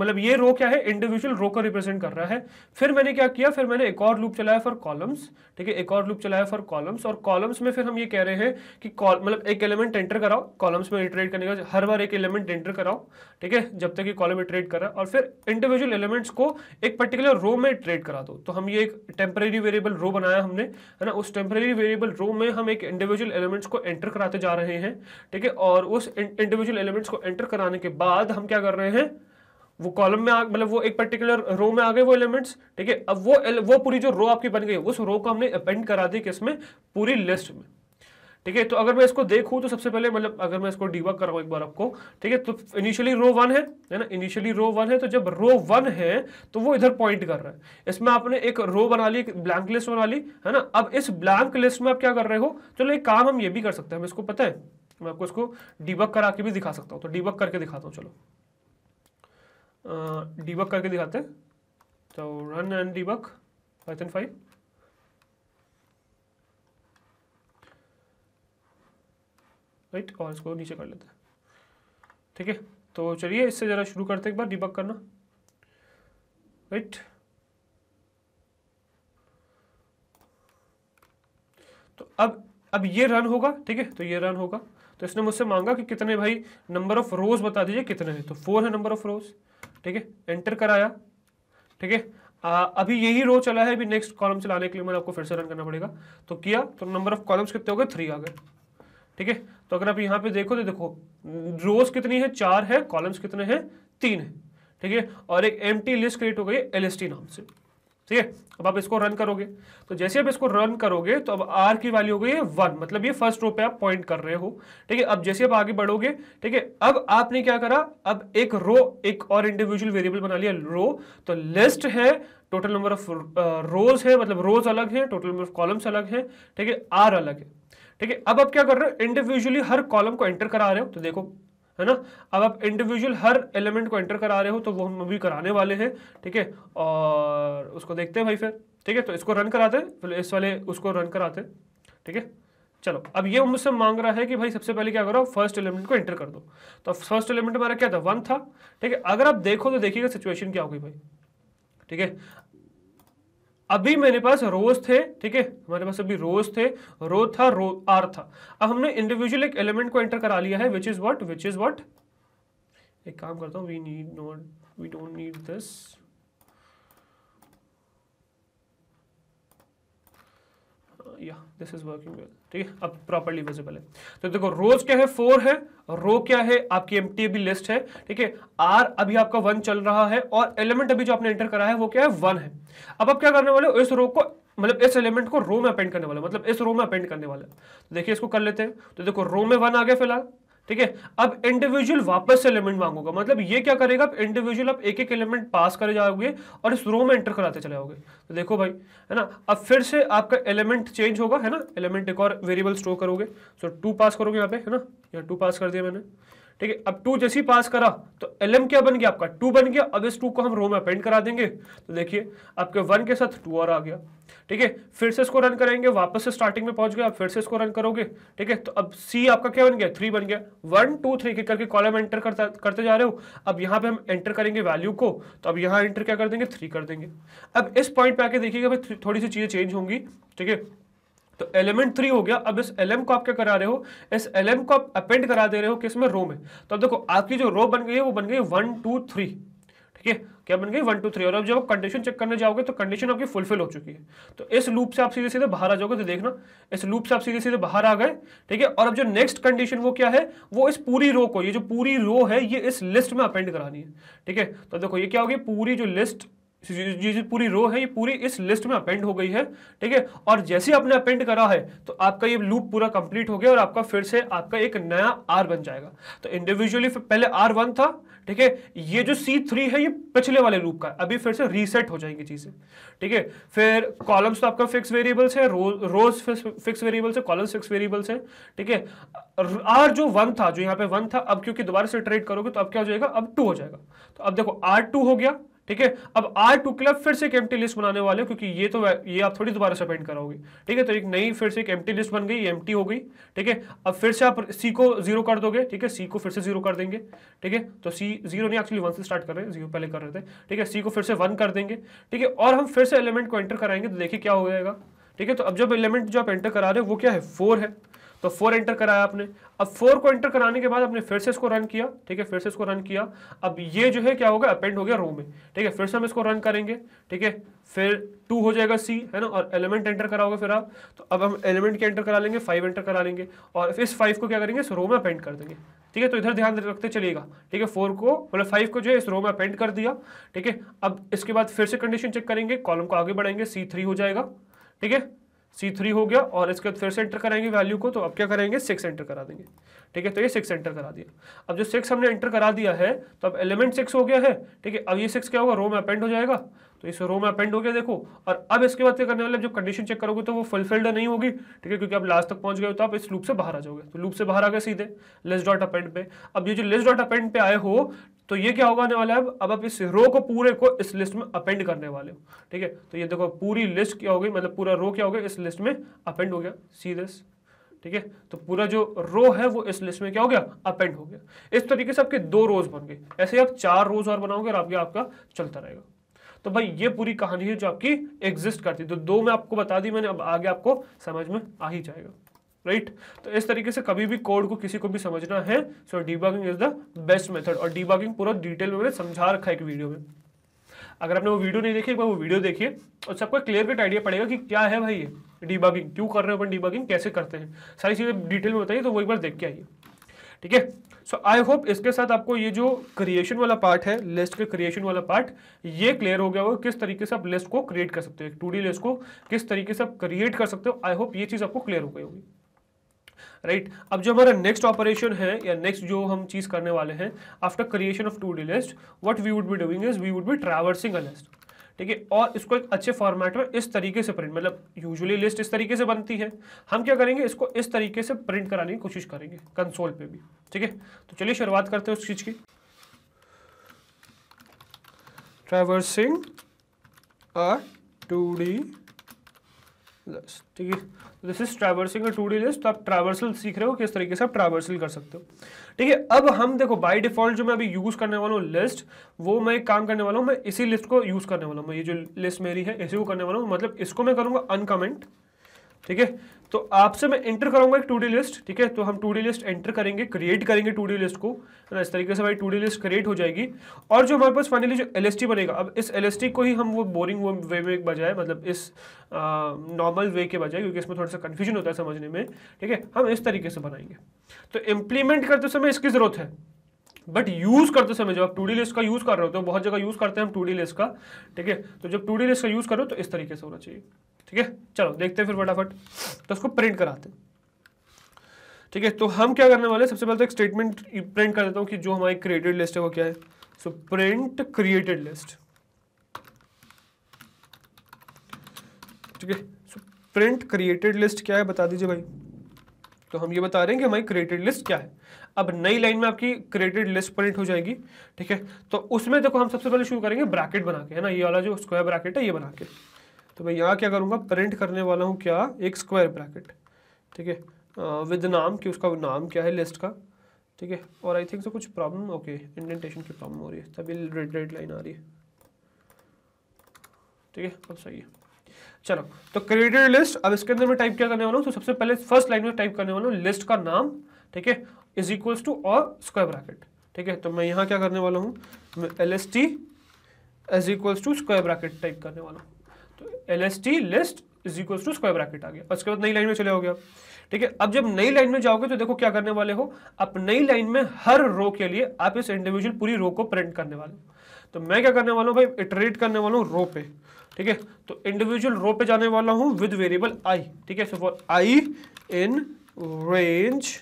मतलब ये रो क्या है इंडिविजुअल रो का रिप्रेजेंट कर रहा है फिर मैंने क्या किया फिर मैंने एक और लूप चलाया फॉर कॉलम्स ठीक है एक और लूप चलाया फॉर कॉलम्स और कॉलम्स में फिर हम ये कह रहे हैं कि मतलब एक एलिमेंट एंटर कराओ कॉलम्स में इटरेट करने का हर बार एक एलिमेंट एंटर कराओ ठीक है जब तक ये कॉलम इटरेट कर रहा है और फिर इंडिविजुअल एलिमेंट्स को एक पर्टिकुलर रो में इटरेट करा दो तो हम ये एक टेम्परेरी वेरिएबल रो बनाया हमने है ना उस टेम्परेरी वेरिएबल रो में हम एक इंडिविजुअल एलिमेंट्स को एंटर कराते जा रहे हैं ठीक है और उस इंडिविजुअल एलिमेंट्स को एंटर कराने के बाद हम क्या कर रहे हैं वो कॉलम में मतलब वो एक पर्टिकुलर रो में आ गए वो एलिमेंट्स ठीक है अब वो वो पूरी जो रो आपकी बन गई उस रो को हमने अपेंड करा दी किसमें पूरी लिस्ट में ठीक है तो अगर मैं इसको देखूं तो सबसे पहले मतलब अगर मैं इसको डिबग कराऊँ एक बार आपको ठीक है तो इनिशियली रो वन है है ना इनिशियली रो वन है तो जब रो वन है तो वो इधर पॉइंट कर रहा है इसमें आपने एक रो बना ली एक ब्लैंक लिस्ट बना ली है ना अब इस ब्लैंक लिस्ट में आप क्या कर रहे हो चलो एक काम हम ये भी कर सकते हैं हम इसको पता है मैं आपको इसको डिबक करा के भी दिखा सकता हूँ तो डिबक करके दिखाता हूँ चलो डीबक करके दिखाते हैं तो run and debug Python five right और इसको नीचे कर लेते हैं ठीक है तो चलिए इससे ज़रा शुरू करते हैं एक बार डिबक करना राइट तो अब अब ये रन होगा ठीक है तो ये रन होगा तो इसने मुझसे मांगा कि कितने भाई नंबर ऑफ रोज बता दीजिए कितने हैं तो फोर है नंबर ऑफ रोज ठीक है एंटर कराया ठीक है अभी यही रो चला है अभी नेक्स्ट कॉलम चलाने के लिए मैंने आपको फिर से रन करना पड़ेगा तो किया तो नंबर ऑफ कॉलम्स कितने हो गए थ्री आ गए ठीक है तो अगर आप यहाँ पे देखो तो देखो रोज कितनी है चार है कॉलम्स कितने हैं तीन है ठीक है और एक एम लिस्ट क्रिएट हो गई एल नाम से ठीक है अब आप इसको रन करोगे तो जैसे आप इसको रन करोगे तो अब आर की वैल्यू हो गई है वन मतलब ये फर्स्ट रो पे आप पॉइंट कर रहे हो ठीक है अब जैसे आप आगे बढ़ोगे ठीक है अब आपने क्या करा अब एक रो एक और इंडिविजुअल वेरिएबल बना लिया रो तो लिस्ट है टोटल नंबर ऑफ रोज है मतलब रोज अलग है टोटल नंबर ऑफ कॉलम्स अलग है ठीक है आर अलग है ठीक है अब आप क्या कर रहे हो इंडिविजुअली हर कॉलम को एंटर करा रहे हो तो देखो है ना अब आप इंडिविजुअल हर एलिमेंट को एंटर करा रहे हो तो वो हम अभी कराने वाले हैं ठीक है और उसको देखते हैं भाई फिर ठीक है तो इसको रन कराते हैं इस वाले उसको रन कराते हैं ठीक है चलो अब ये मुझसे मांग रहा है कि भाई सबसे पहले क्या करो फर्स्ट एलिमेंट को एंटर कर दो तो फर्स्ट एलिमेंट हमारा क्या था वन था ठीक है अगर आप देखो तो देखिएगा सिचुएशन क्या हो गई भाई ठीक है अभी मेरे पास रोज थे ठीक है हमारे पास अभी रोज थे रो था रो आर था अब हमने इंडिविजुअल एक एलिमेंट को एंटर करा लिया है which is what which is what एक काम करता हूँ we need not we don't need this या दिस इज वर्किंग वेल ठीक है अब प्रॉपरली विजिबल है तो देखो रोज क्या है फोर है रो क्या है आपकी एम लिस्ट है ठीक है आर अभी आपका वन चल रहा है और एलिमेंट अभी जो आपने एंटर करा है वो क्या है वन है अब आप क्या करने वाले हो इस रो को मतलब इस एलिमेंट को रो में अपेंड करने वाले मतलब इस रो में अपेंड करने वाले देखिए इसको कर लेते हैं तो देखो रो में वन आ गया फिलहाल ठीक है अब इंडिविजुअल वापस से एलिमेंट मांगूंगा मतलब ये क्या करेगा आप इंडिविजुअल आप एक एक एलिमेंट पास करे जाओगे और इस रो में एंटर कराते चले जाओगे तो देखो भाई है ना अब फिर से आपका एलिमेंट चेंज होगा है ना एलिमेंट एक और वेरिएबल स्टोर करोगे सो टू पास करोगे यहाँ पे है ना यहाँ टू पास कर दिया मैंने ठीक है अब टू जैसी पास करा तो एल एम क्या बन गया आपका टू बन गया अब इस टू को हम रो में अपेंड करा देंगे तो देखिए आपके वन के साथ टू और आ गया ठीक है फिर से इसको रन करेंगे वापस से स्टार्टिंग में पहुंच गए आप फिर से इसको रन करोगे ठीक है तो अब सी आपका क्या बन गया थ्री बन गया वन टू थ्री के करके कॉलम एंटर करता करते जा रहे हो अब यहाँ पे हम एंटर करेंगे वैल्यू को तो अब यहाँ एंटर क्या कर देंगे थ्री कर देंगे अब इस पॉइंट पे आके देखिएगा भाई थोड़ी सी चीज़ें चेंज होंगी ठीक है तो एलिमेंट थ्री हो गया अब इस एलएम को आप क्या करा रहे हो इस एलएम को आप अपेंड करा दे रहे हो किसमें रो में तो अब देखो आपकी जो रो बन गई है वो बन गई वन टू थ्री ठीक है क्या बन गई वन टू थ्री और अब जब आप कंडीशन चेक करने जाओगे तो कंडीशन आपकी फुलफिल हो चुकी है तो इस लूप से आप सीधे सीधे बाहर आ जाओगे तो देखना इस लूप से आप सीधे सीधे बाहर आ गए ठीक है और अब जो नेक्स्ट कंडीशन वो क्या है वो इस पूरी रो को ये जो पूरी रो है ये इस लिस्ट में अपेंड करानी है ठीक है तो देखो ये क्या होगी पूरी जो लिस्ट जो पूरी रो है ये पूरी इस लिस्ट में अपेंड हो गई है ठीक है और जैसे आपने अपेंड करा है तो आपका ये लूप पूरा कंप्लीट हो गया और आपका फिर से आपका एक नया आर बन जाएगा तो इंडिविजुअली पहले आर वन था ठीक है ये जो सी थ्री है ये पिछले वाले लूप का अभी फिर से रीसेट हो जाएंगी चीज़ें ठीक है फिर कॉलम्स तो आपका फिक्स वेरिएबल्स है रोज फिक्स वेरिएबल्स है कॉलम्स फिक्स वेरिएबल्स है ठीक है आर जो वन था जो यहाँ पे वन था अब क्योंकि दोबारा से ट्रेड करोगे तो अब क्या हो जाएगा अब टू हो जाएगा तो अब देखो आर टू हो गया ठीक है अब आर टू क्लब फिर से एक एम्प्टी लिस्ट बनाने वाले हो क्योंकि ये तो ये आप थोड़ी दोबारा से पेंट कराओगे ठीक है तो एक नई फिर से एक एम्प्टी लिस्ट बन गई एम्प्टी हो गई ठीक है अब फिर से आप सी को जीरो कर दोगे ठीक है सी को फिर से जीरो कर देंगे ठीक है तो सी जीरो नहीं एक्चुअली वन से स्टार्ट कर रहे हैं जीरो पहले कर रहे थे ठीक है सी को फिर से वन कर देंगे ठीक है और हम फिर से एलिमेंट को एंटर कराएंगे तो देखिए क्या हो जाएगा ठीक है तो अब जब एलिमेंट जो आप एंटर करा रहे हो वो क्या है फोर है तो फोर एंटर कराया आपने अब फोर को एंटर कराने के बाद आपने फिर से इसको रन किया ठीक है फिर से इसको रन किया अब ये जो है क्या होगा अपेंड हो गया रो में ठीक है फिर से हम इसको रन करेंगे ठीक है फिर टू हो जाएगा सी है ना और एलिमेंट एंटर कराओगे फिर आप तो अब हम एलिमेंट के एंटर करा लेंगे फाइव एंटर करा लेंगे और इस फाइव को क्या करेंगे इस रो में अपेंड कर देंगे ठीक है तो इधर ध्यान रखते चलिएगा ठीक है फोर को मतलब फाइव को जो है इस रो में अपेंड कर दिया ठीक है अब इसके बाद फिर से कंडीशन चेक करेंगे कॉलम को आगे बढ़ाएंगे सी थ्री हो जाएगा ठीक है सी थ्री हो गया और इसके बाद फिर से एंटर कराएंगे वैल्यू को तो अब क्या करेंगे सिक्स एंटर करा देंगे ठीक है तो ये सिक्स एंटर करा दिया अब जो सिक्स हमने एंटर करा दिया है तो अब एलिमेंट सिक्स हो गया है ठीक है अब ये सिक्स क्या होगा रो में अपेंड हो जाएगा तो इस रो में अपेंड हो गया देखो और अब इसके बाद करने वाले जो कंडीशन चेक करोगे तो वो फुलफिल्ड नहीं होगी ठीक है क्योंकि आप लास्ट तक पहुंच गए तो आप इस लूप से बाहर आ जाओगे तो लूप से बाहर आ गए सीधे लेस डॉट अपेंड पे अब ये जो लेस डॉट अपेंड पे आए हो तो ये क्या होगा आने वाला है अब अब आप इस रो को पूरे को इस लिस्ट में अपेंड करने वाले हो ठीक है तो ये देखो पूरी लिस्ट क्या होगी मतलब पूरा रो क्या हो गया इस लिस्ट में अपेंड हो गया सी ठीक है तो पूरा जो रो है वो इस लिस्ट में क्या हो गया अपेंड हो गया इस तरीके से आपके दो रोज बन गए ऐसे आप चार रोज और बनाओगे और आपके आपका चलता रहेगा तो भाई ये पूरी कहानी है जो आपकी एग्जिस्ट करती है तो दो मैं आपको बता दी मैंने अब आगे आपको समझ में आ ही जाएगा राइट right? तो इस तरीके से कभी भी कोड को किसी को भी समझना है so debugging is the best method और डीबागिंग पूरा डिटेल में मैंने समझा रखा है एक वीडियो में अगर आपने वो वीडियो नहीं देखी एक बार वो वीडियो देखिए और सबको क्लियर कट आइडिया पड़ेगा कि क्या है भाई ये डीबागिंग क्यों कर रहे हो अपन डीबागिंग कैसे करते हैं सारी चीज़ें डिटेल में बताइए तो वो एक बार देख के आइए ठीक है सो आई होप इसके साथ आपको ये जो क्रिएशन वाला पार्ट है लिस्ट के क्रिएशन वाला पार्ट ये क्लियर हो गया होगा किस तरीके से आप लिस्ट को क्रिएट कर सकते हो टू डी लिस्ट को किस तरीके से आप क्रिएट कर सकते हो आई होप ये चीज़ आपको क्लियर हो गई होगी राइट right. अब जो हमारा नेक्स्ट ऑपरेशन है या नेक्स्ट जो हम चीज़ करने वाले हैं after creation of two D list what we would be doing is we would be traversing a list ठीक है और इसको एक अच्छे फॉर्मेट में इस तरीके से प्रिंट मतलब यूजुअली लिस्ट इस तरीके से बनती है हम क्या करेंगे इसको इस तरीके से प्रिंट कराने की कोशिश करेंगे कंसोल पे भी ठीक है तो चलिए शुरुआत करते हैं उस चीज़ की traversing a two D list ठीक है this is traversing two D list तो आप ट्रावर्सल सीख रहे हो किस तरीके से आप ट्रावर्सल कर सकते हो ठीक है अब हम देखो बाय डिफॉल्ट जो मैं अभी यूज़ करने वाला हूँ लिस्ट वो मैं एक काम करने वाला हूँ मैं इसी लिस्ट को यूज़ करने वाला हूँ मैं ये जो लिस्ट मेरी है इसी को करने वाला हूँ मतलब इसको मैं करूँगा अनकमेंट ठीक है तो आपसे मैं एंटर कराऊंगा एक टू डी लिस्ट ठीक है तो हम टू डी लिस्ट एंटर करेंगे क्रिएट करेंगे टू डी लिस्ट को है तो ना इस तरीके से हमारी टू डी लिस्ट क्रिएट हो जाएगी और जो हमारे पास फाइनली जो एल बनेगा अब इस एल को ही हम वो बोरिंग वो वे में बजाय मतलब इस नॉर्मल वे के बजाय क्योंकि इसमें थोड़ा सा कन्फ्यूजन होता है समझने में ठीक है हम इस तरीके से बनाएंगे तो इम्प्लीमेंट करते समय इसकी ज़रूरत है बट यूज करते समय जब आप टू डी लिस्ट का यूज कर रहे होते हो बहुत जगह यूज करते हैं हम टू डी लिस्ट का ठीक है तो जब टू डी लिस्ट का यूज करो तो इस तरीके से होना चाहिए ठीक है चलो देखते हैं फिर फटाफट तो उसको प्रिंट कराते हैं ठीक है तो हम क्या करने वाले सबसे पहले तो एक स्टेटमेंट प्रिंट कर देता हूँ कि जो हमारी क्रिएटेड लिस्ट है वो क्या है सो प्रिंट क्रिएटेड लिस्ट ठीक है सो प्रिंट क्रिएटेड लिस्ट क्या है बता दीजिए भाई तो हम ये बता रहे हैं कि हमारी क्रिएटेड लिस्ट क्या है अब नई लाइन में आपकी क्रेडिट लिस्ट प्रिंट हो जाएगी ठीक है तो उसमें देखो हम सबसे पहले शुरू करेंगे ब्रैकेट बना के है ना ये वाला जो स्क्वायर ब्रैकेट है ये बना के तो मैं यहाँ क्या करूँगा प्रिंट करने वाला हूँ क्या एक स्क्वायर ब्रैकेट ठीक है विद नाम कि उसका नाम क्या है लिस्ट का ठीक है और आई थिंक सो कुछ प्रॉब्लम ओके इंडेंटेशन की प्रॉब्लम हो रही है तभी रेड रेड लाइन आ रही है ठीक है अब सही है चलो तो क्रिएटेड लिस्ट अब इसके अंदर मैं टाइप क्या करने वाला हूँ तो सबसे पहले फर्स्ट लाइन में टाइप करने वाला हूँ लिस्ट का नाम ठीक है इज इक्वल्स टू और स्क्वायर ब्रैकेट ठीक है तो मैं यहाँ क्या करने वाला हूँ L S T is equals to square bracket type करने वाला हूँ तो L S T list is equals to square bracket आ गया और उसके बाद नई लाइन में चले हो गया ठीक है अब जब नई लाइन में जाओगे तो देखो क्या करने वाले हो आप नई लाइन में हर रो के लिए आप इस इंडिविजुअल पूरी रो को प्रिंट करने वाले हो तो मैं क्या करने वाला हूँ भाई इटरेट करने वाला हूँ रो पे ठीक है तो इंडिविजुअल रो पे जाने वाला हूँ विद वेरिएबल आई ठीक है so for I in range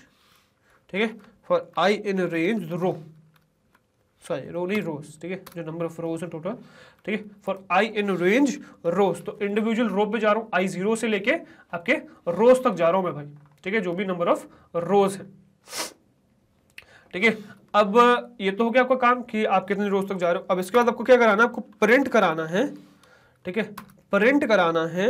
ठीक है for I in range row sorry row नहीं रोज ठीक है जो नंबर ऑफ रोज है टोटल ठीक है फॉर आई इन रेंज रोज तो इंडिविजुअल रो पे जा रहा हूं आई जीरो से लेके आपके रोज तक जा रहा हूं मैं भाई ठीक है जो भी नंबर ऑफ रोज है ठीक है अब ये तो हो गया आपका काम कि आप कितने रोज तक जा रहे हो अब इसके बाद आपको क्या कराना है आपको प्रिंट कराना है ठीक है प्रिंट कराना है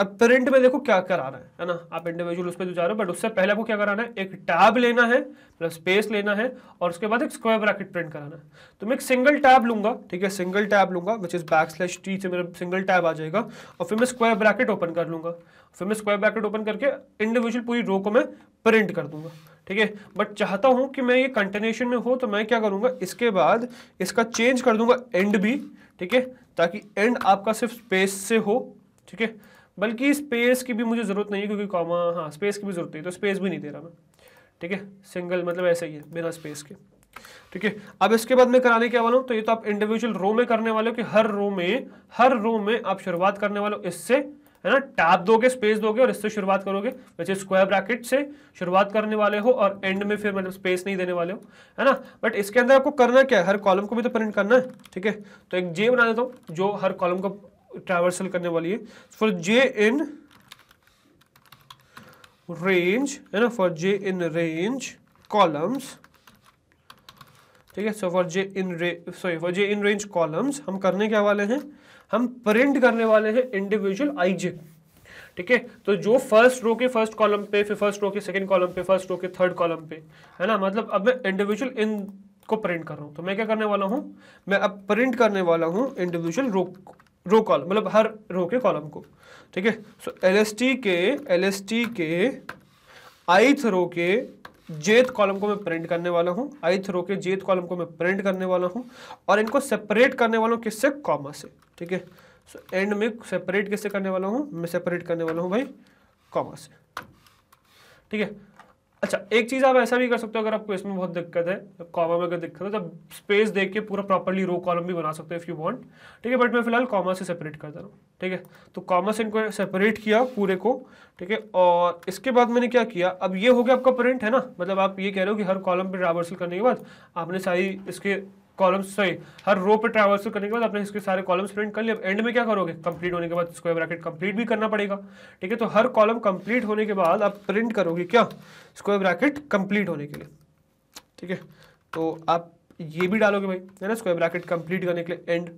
अब प्रिंट में देखो क्या कराना है है ना आप इंडिविजुअल उस पर जो तो जा रहे हो बट उससे पहले आपको क्या कराना है एक टैब लेना है प्लस मतलब स्पेस लेना है और उसके बाद एक स्क्वायर ब्रैकेट प्रिंट कराना है तो मैं एक सिंगल टैब लूंगा ठीक है सिंगल टैब लूंगा which is back slash T से मेरा सिंगल टैब आ जाएगा और फिर मैं स्क्वायर ब्रैकेट ओपन कर लूंगा फिर मैं स्क्वायर ब्रैकेट ओपन करके इंडिविजुअल पूरी रो को मैं प्रिंट कर दूंगा ठीक है बट चाहता हूं कि मैं ये कंटिन्यूशन में हो तो मैं क्या करूंगा इसके बाद इसका चेंज कर दूंगा एंड भी ठीक है ताकि एंड आपका सिर्फ स्पेस से हो ठीक है बल्कि स्पेस की भी मुझे ज़रूरत नहीं है क्योंकि कॉमा हाँ स्पेस की भी ज़रूरत नहीं तो स्पेस भी नहीं दे रहा मैं ठीक है सिंगल मतलब ऐसा ही है बिना स्पेस के ठीक है अब इसके बाद मैं कराने क्या वाला हूँ तो ये तो आप इंडिविजुअल रो में करने वाले हो कि हर रो में हर रो में आप शुरुआत करने वाले हो इससे है ना टैप दोगे स्पेस दोगे और इससे शुरुआत करोगे वैसे स्क्वायर ब्रैकेट से शुरुआत करने वाले हो और एंड में फिर मतलब स्पेस नहीं देने वाले हो है ना बट इसके अंदर आपको करना क्या है हर कॉलम को भी तो प्रिंट करना है ठीक है तो एक जे बना देता हूँ जो हर कॉलम को ट्रैवर्सल करने वाली है फॉर जे इन रेंज है ना for J in range columns ठीक है so for J in sorry for J in range columns हम करने क्या वाले हैं हम प्रिंट करने वाले हैं इंडिविजुअल आईजे ठीक है तो जो फर्स्ट रो के फर्स्ट कॉलम पे फिर फर्स्ट रो के सेकंड कॉलम पे फर्स्ट रो के थर्ड कॉलम पे है ना मतलब अब मैं इंडिविजुअल इन को प्रिंट कर रहा हूं तो मैं क्या करने वाला हूँ मैं अब प्रिंट करने वाला हूँ इंडिविजुअल रो को रो कॉलम मतलब हर रो के कॉलम को ठीक है सो एलएसटी के एलएसटी के आइथ रो के जेथ कॉलम को मैं प्रिंट करने वाला हूँ आइथ रो के जेथ कॉलम को मैं प्रिंट करने वाला हूँ और इनको सेपरेट करने वाला हूँ किससे कॉमा से ठीक है सो एंड में सेपरेट किससे करने वाला हूँ मैं सेपरेट करने वाला हूँ भाई कॉमा से ठीक है अच्छा एक चीज आप ऐसा भी कर सकते हो अगर आपको इसमें बहुत दिक्कत है कॉमा में अगर दिक्कत है तो स्पेस देख के पूरा प्रॉपरली रो कॉलम भी बना सकते हो इफ़ यू वांट ठीक है बट मैं फिलहाल कॉमा से सेपरेट कर दे रहा हूँ ठीक है तो कॉमा से इनको सेपरेट किया पूरे को ठीक है और इसके बाद मैंने क्या किया अब ये हो गया आपका प्रिंट है ना मतलब आप ये कह रहे हो कि हर कॉलम पर रिवर्सल करने के बाद आपने सारी इसके कॉलम्स सॉरी हर रो पे ट्रैवर्सल तो करने के बाद अपने इसके सारे कॉलम्स प्रिंट कर लिए अब एंड में क्या करोगे कंप्लीट होने के बाद स्क्वायर ब्रैकेट कंप्लीट भी करना पड़ेगा ठीक है तो हर कॉलम कंप्लीट होने के बाद आप प्रिंट करोगे क्या स्क्वायर ब्रैकेट कंप्लीट होने के लिए ठीक है तो आप ये भी डालोगे भाई है ना स्क्वायर ब्रैकेट कंप्लीट करने के लिए एंड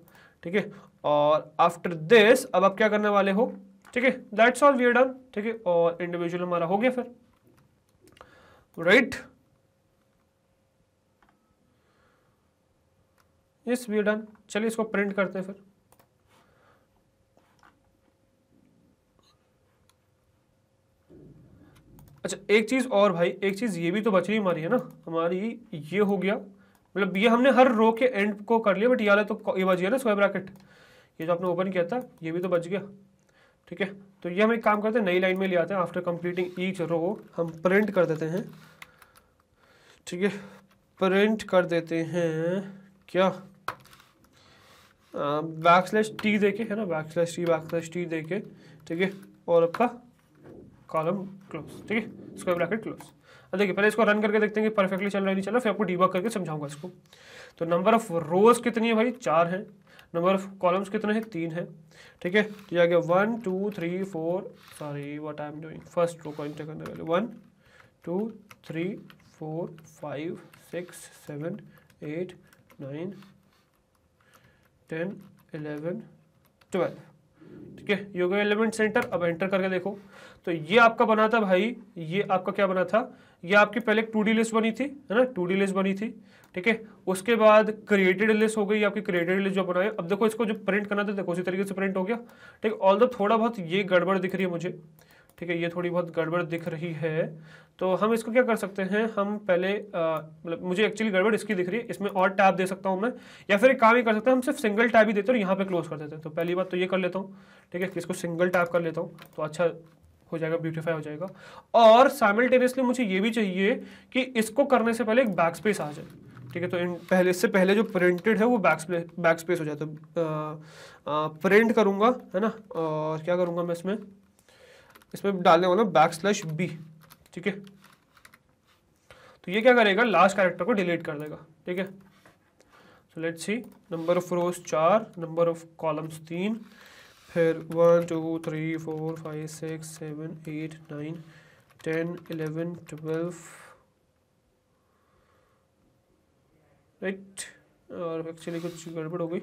ठीक है और आफ्टर दिस अब आप क्या करने वाले हो ठीक है that's all we are done ठीक है और इंडिविजुअल हमारा हो गया फिर right right? Is we done चलिए इसको प्रिंट करते हैं फिर अच्छा एक चीज़ और भाई एक चीज़ ये भी तो बच रही हमारी है ना हमारी ये हो गया मतलब ये हमने हर रो के एंड को कर लिया बट ये तो ये बच गया ना स्वयं ब्रैकेट ये जो आपने ओपन किया था ये भी तो बच गया ठीक है तो ये हम एक काम करते हैं नई लाइन में ले आते हैं आफ्टर कंप्लीटिंग ईच रो हम प्रिंट कर देते हैं ठीक है प्रिंट कर देते हैं क्या बैक स्लैश टी देके है ना back slash T back slash T देके ठीक है और आपका कॉलम क्लोज ठीक है स्क्वायर ब्रैकेट क्लोज अब देखिए पहले इसको रन करके देखते हैं कि परफेक्टली चल रहा नहीं चल रहा फिर आपको डीबग करके समझाऊंगा इसको तो नंबर ऑफ रोज कितनी है भाई चार है नंबर ऑफ कॉलम्स कितने हैं तीन है ठीक है तो ये आ गया one two three four sorry what I am doing first row को इंटर करने वाले one two three four five six seven eight nine ten eleven twelve ठीक है योगा एलिमेंट सेंटर अब एंटर करके देखो तो ये आपका बना था भाई ये आपका क्या बना था ये आपकी पहले टू डी लिस्ट बनी थी है ना टू डी लिस्ट बनी थी ठीक है उसके बाद क्रिएटेड लिस्ट हो गई आपकी क्रिएटेड लिस्ट जो बनाए अब देखो इसको जो प्रिंट करना था देखो उसी तरीके से प्रिंट हो गया ठीक है ऑल थोड़ा बहुत ये गड़बड़ दिख रही है मुझे ठीक है ये थोड़ी बहुत गड़बड़ दिख रही है तो हम इसको क्या कर सकते हैं हम पहले मतलब मुझे एक्चुअली गड़बड़ इसकी दिख रही है इसमें और टैब दे सकता हूँ मैं या फिर एक काम ही कर सकता हूँ हम सिर्फ सिंगल टैब ही देते हैं और यहाँ पे क्लोज कर देते हैं तो पहली बात तो ये कर लेता हूँ ठीक है इसको सिंगल टैब कर लेता हूँ तो अच्छा हो जाएगा ब्यूटीफाई हो जाएगा और साइमल्टेनियसली मुझे ये भी चाहिए कि इसको करने से पहले एक बैक स्पेस आ जाए ठीक है तो इन पहले इससे पहले जो प्रिंटेड है वो बैक बैक स्पेस हो जाए तो प्रिंट करूँगा है ना और क्या करूँगा मैं इसमें इसमें डालने वाला बैक स्लैश बी ठीक है तो ये क्या करेगा लास्ट कैरेक्टर को डिलीट कर देगा ठीक है so let's see number of rows चार नंबर ऑफ कॉलम्स तीन फिर one two three four five six seven eight nine ten eleven twelve right और एक्चुअली कुछ गड़बड़ हो गई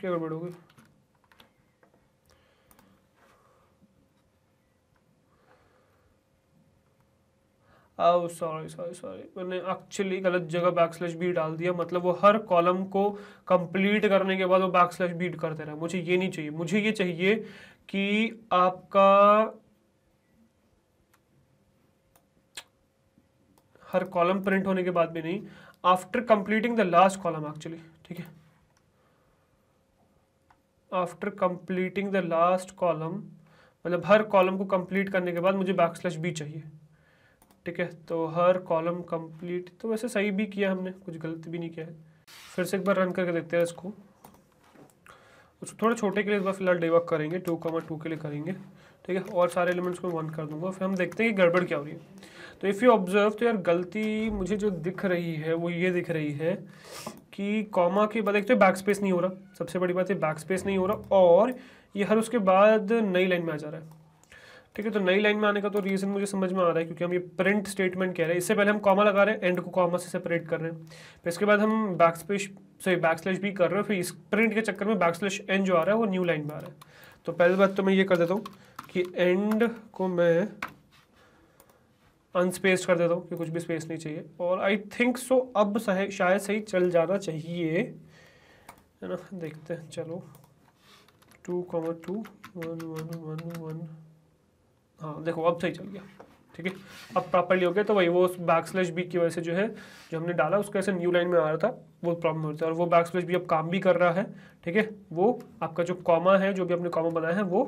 क्या गड़बड़ होगी सॉरी सॉरी सॉरी मैंने एक्चुअली गलत जगह बैक स्लैश बी डाल दिया मतलब वो हर कॉलम को कंप्लीट करने के बाद वो बैक स्लैश बीट करते रहे मुझे ये नहीं चाहिए मुझे ये चाहिए कि आपका हर कॉलम प्रिंट होने के बाद भी नहीं after completing the last column actually ठीक है after completing the last column मतलब हर कॉलम को कंप्लीट करने के बाद मुझे बैक स्लैश बी चाहिए ठीक है तो हर कॉलम कंप्लीट तो वैसे सही भी किया हमने कुछ गलत भी नहीं किया है फिर से एक बार रन करके देखते हैं इसको उसको तो थोड़ा छोटे के लिए इस बार फिलहाल डेवक करेंगे टू कमर टू के लिए करेंगे ठीक है और सारे एलिमेंट्स को वन कर दूंगा फिर हम देखते हैं कि गड़बड़ क्या हो रही है तो इफ़ यू ऑब्जर्व तो यार गलती मुझे जो दिख रही है वो ये दिख रही है कि कॉमा के बाद एक तो बैक स्पेस नहीं हो रहा सबसे बड़ी बात है बैक स्पेस नहीं हो रहा और ये हर उसके बाद नई लाइन में आ जा रहा है ठीक है तो नई लाइन में आने का तो रीज़न मुझे समझ में आ रहा है क्योंकि हम ये प्रिंट स्टेटमेंट कह रहे हैं इससे पहले हम कॉमा लगा रहे हैं एंड को कॉमा से सेपरेट कर रहे हैं फिर इसके बाद हम back space sorry back slash भी कर रहे हैं फिर इस प्रिंट के चक्कर में बैक स्लैश एन जो आ रहा है वो न्यू लाइन में आ रहा है तो पहली बात तो मैं ये कर देता हूँ कि एंड को मैं अनस्पेस कर देता हूँ कि कुछ भी स्पेस नहीं चाहिए और आई थिंक सो अब सह शायद सही चल जाना चाहिए है ना देखते हैं चलो two comma two one one one one हाँ देखो अब सही चल गया ठीक है अब प्रॉपरली हो गया तो वही वो बैक स्लैश बी की वजह से जो है जो हमने डाला उसके ऐसे न्यू लाइन में आ रहा था वो प्रॉब्लम हो रही थी और वो बैक स्लैश बी अब काम भी कर रहा है ठीक है वो आपका जो कॉमा है जो भी आपने कॉमा बनाया है वो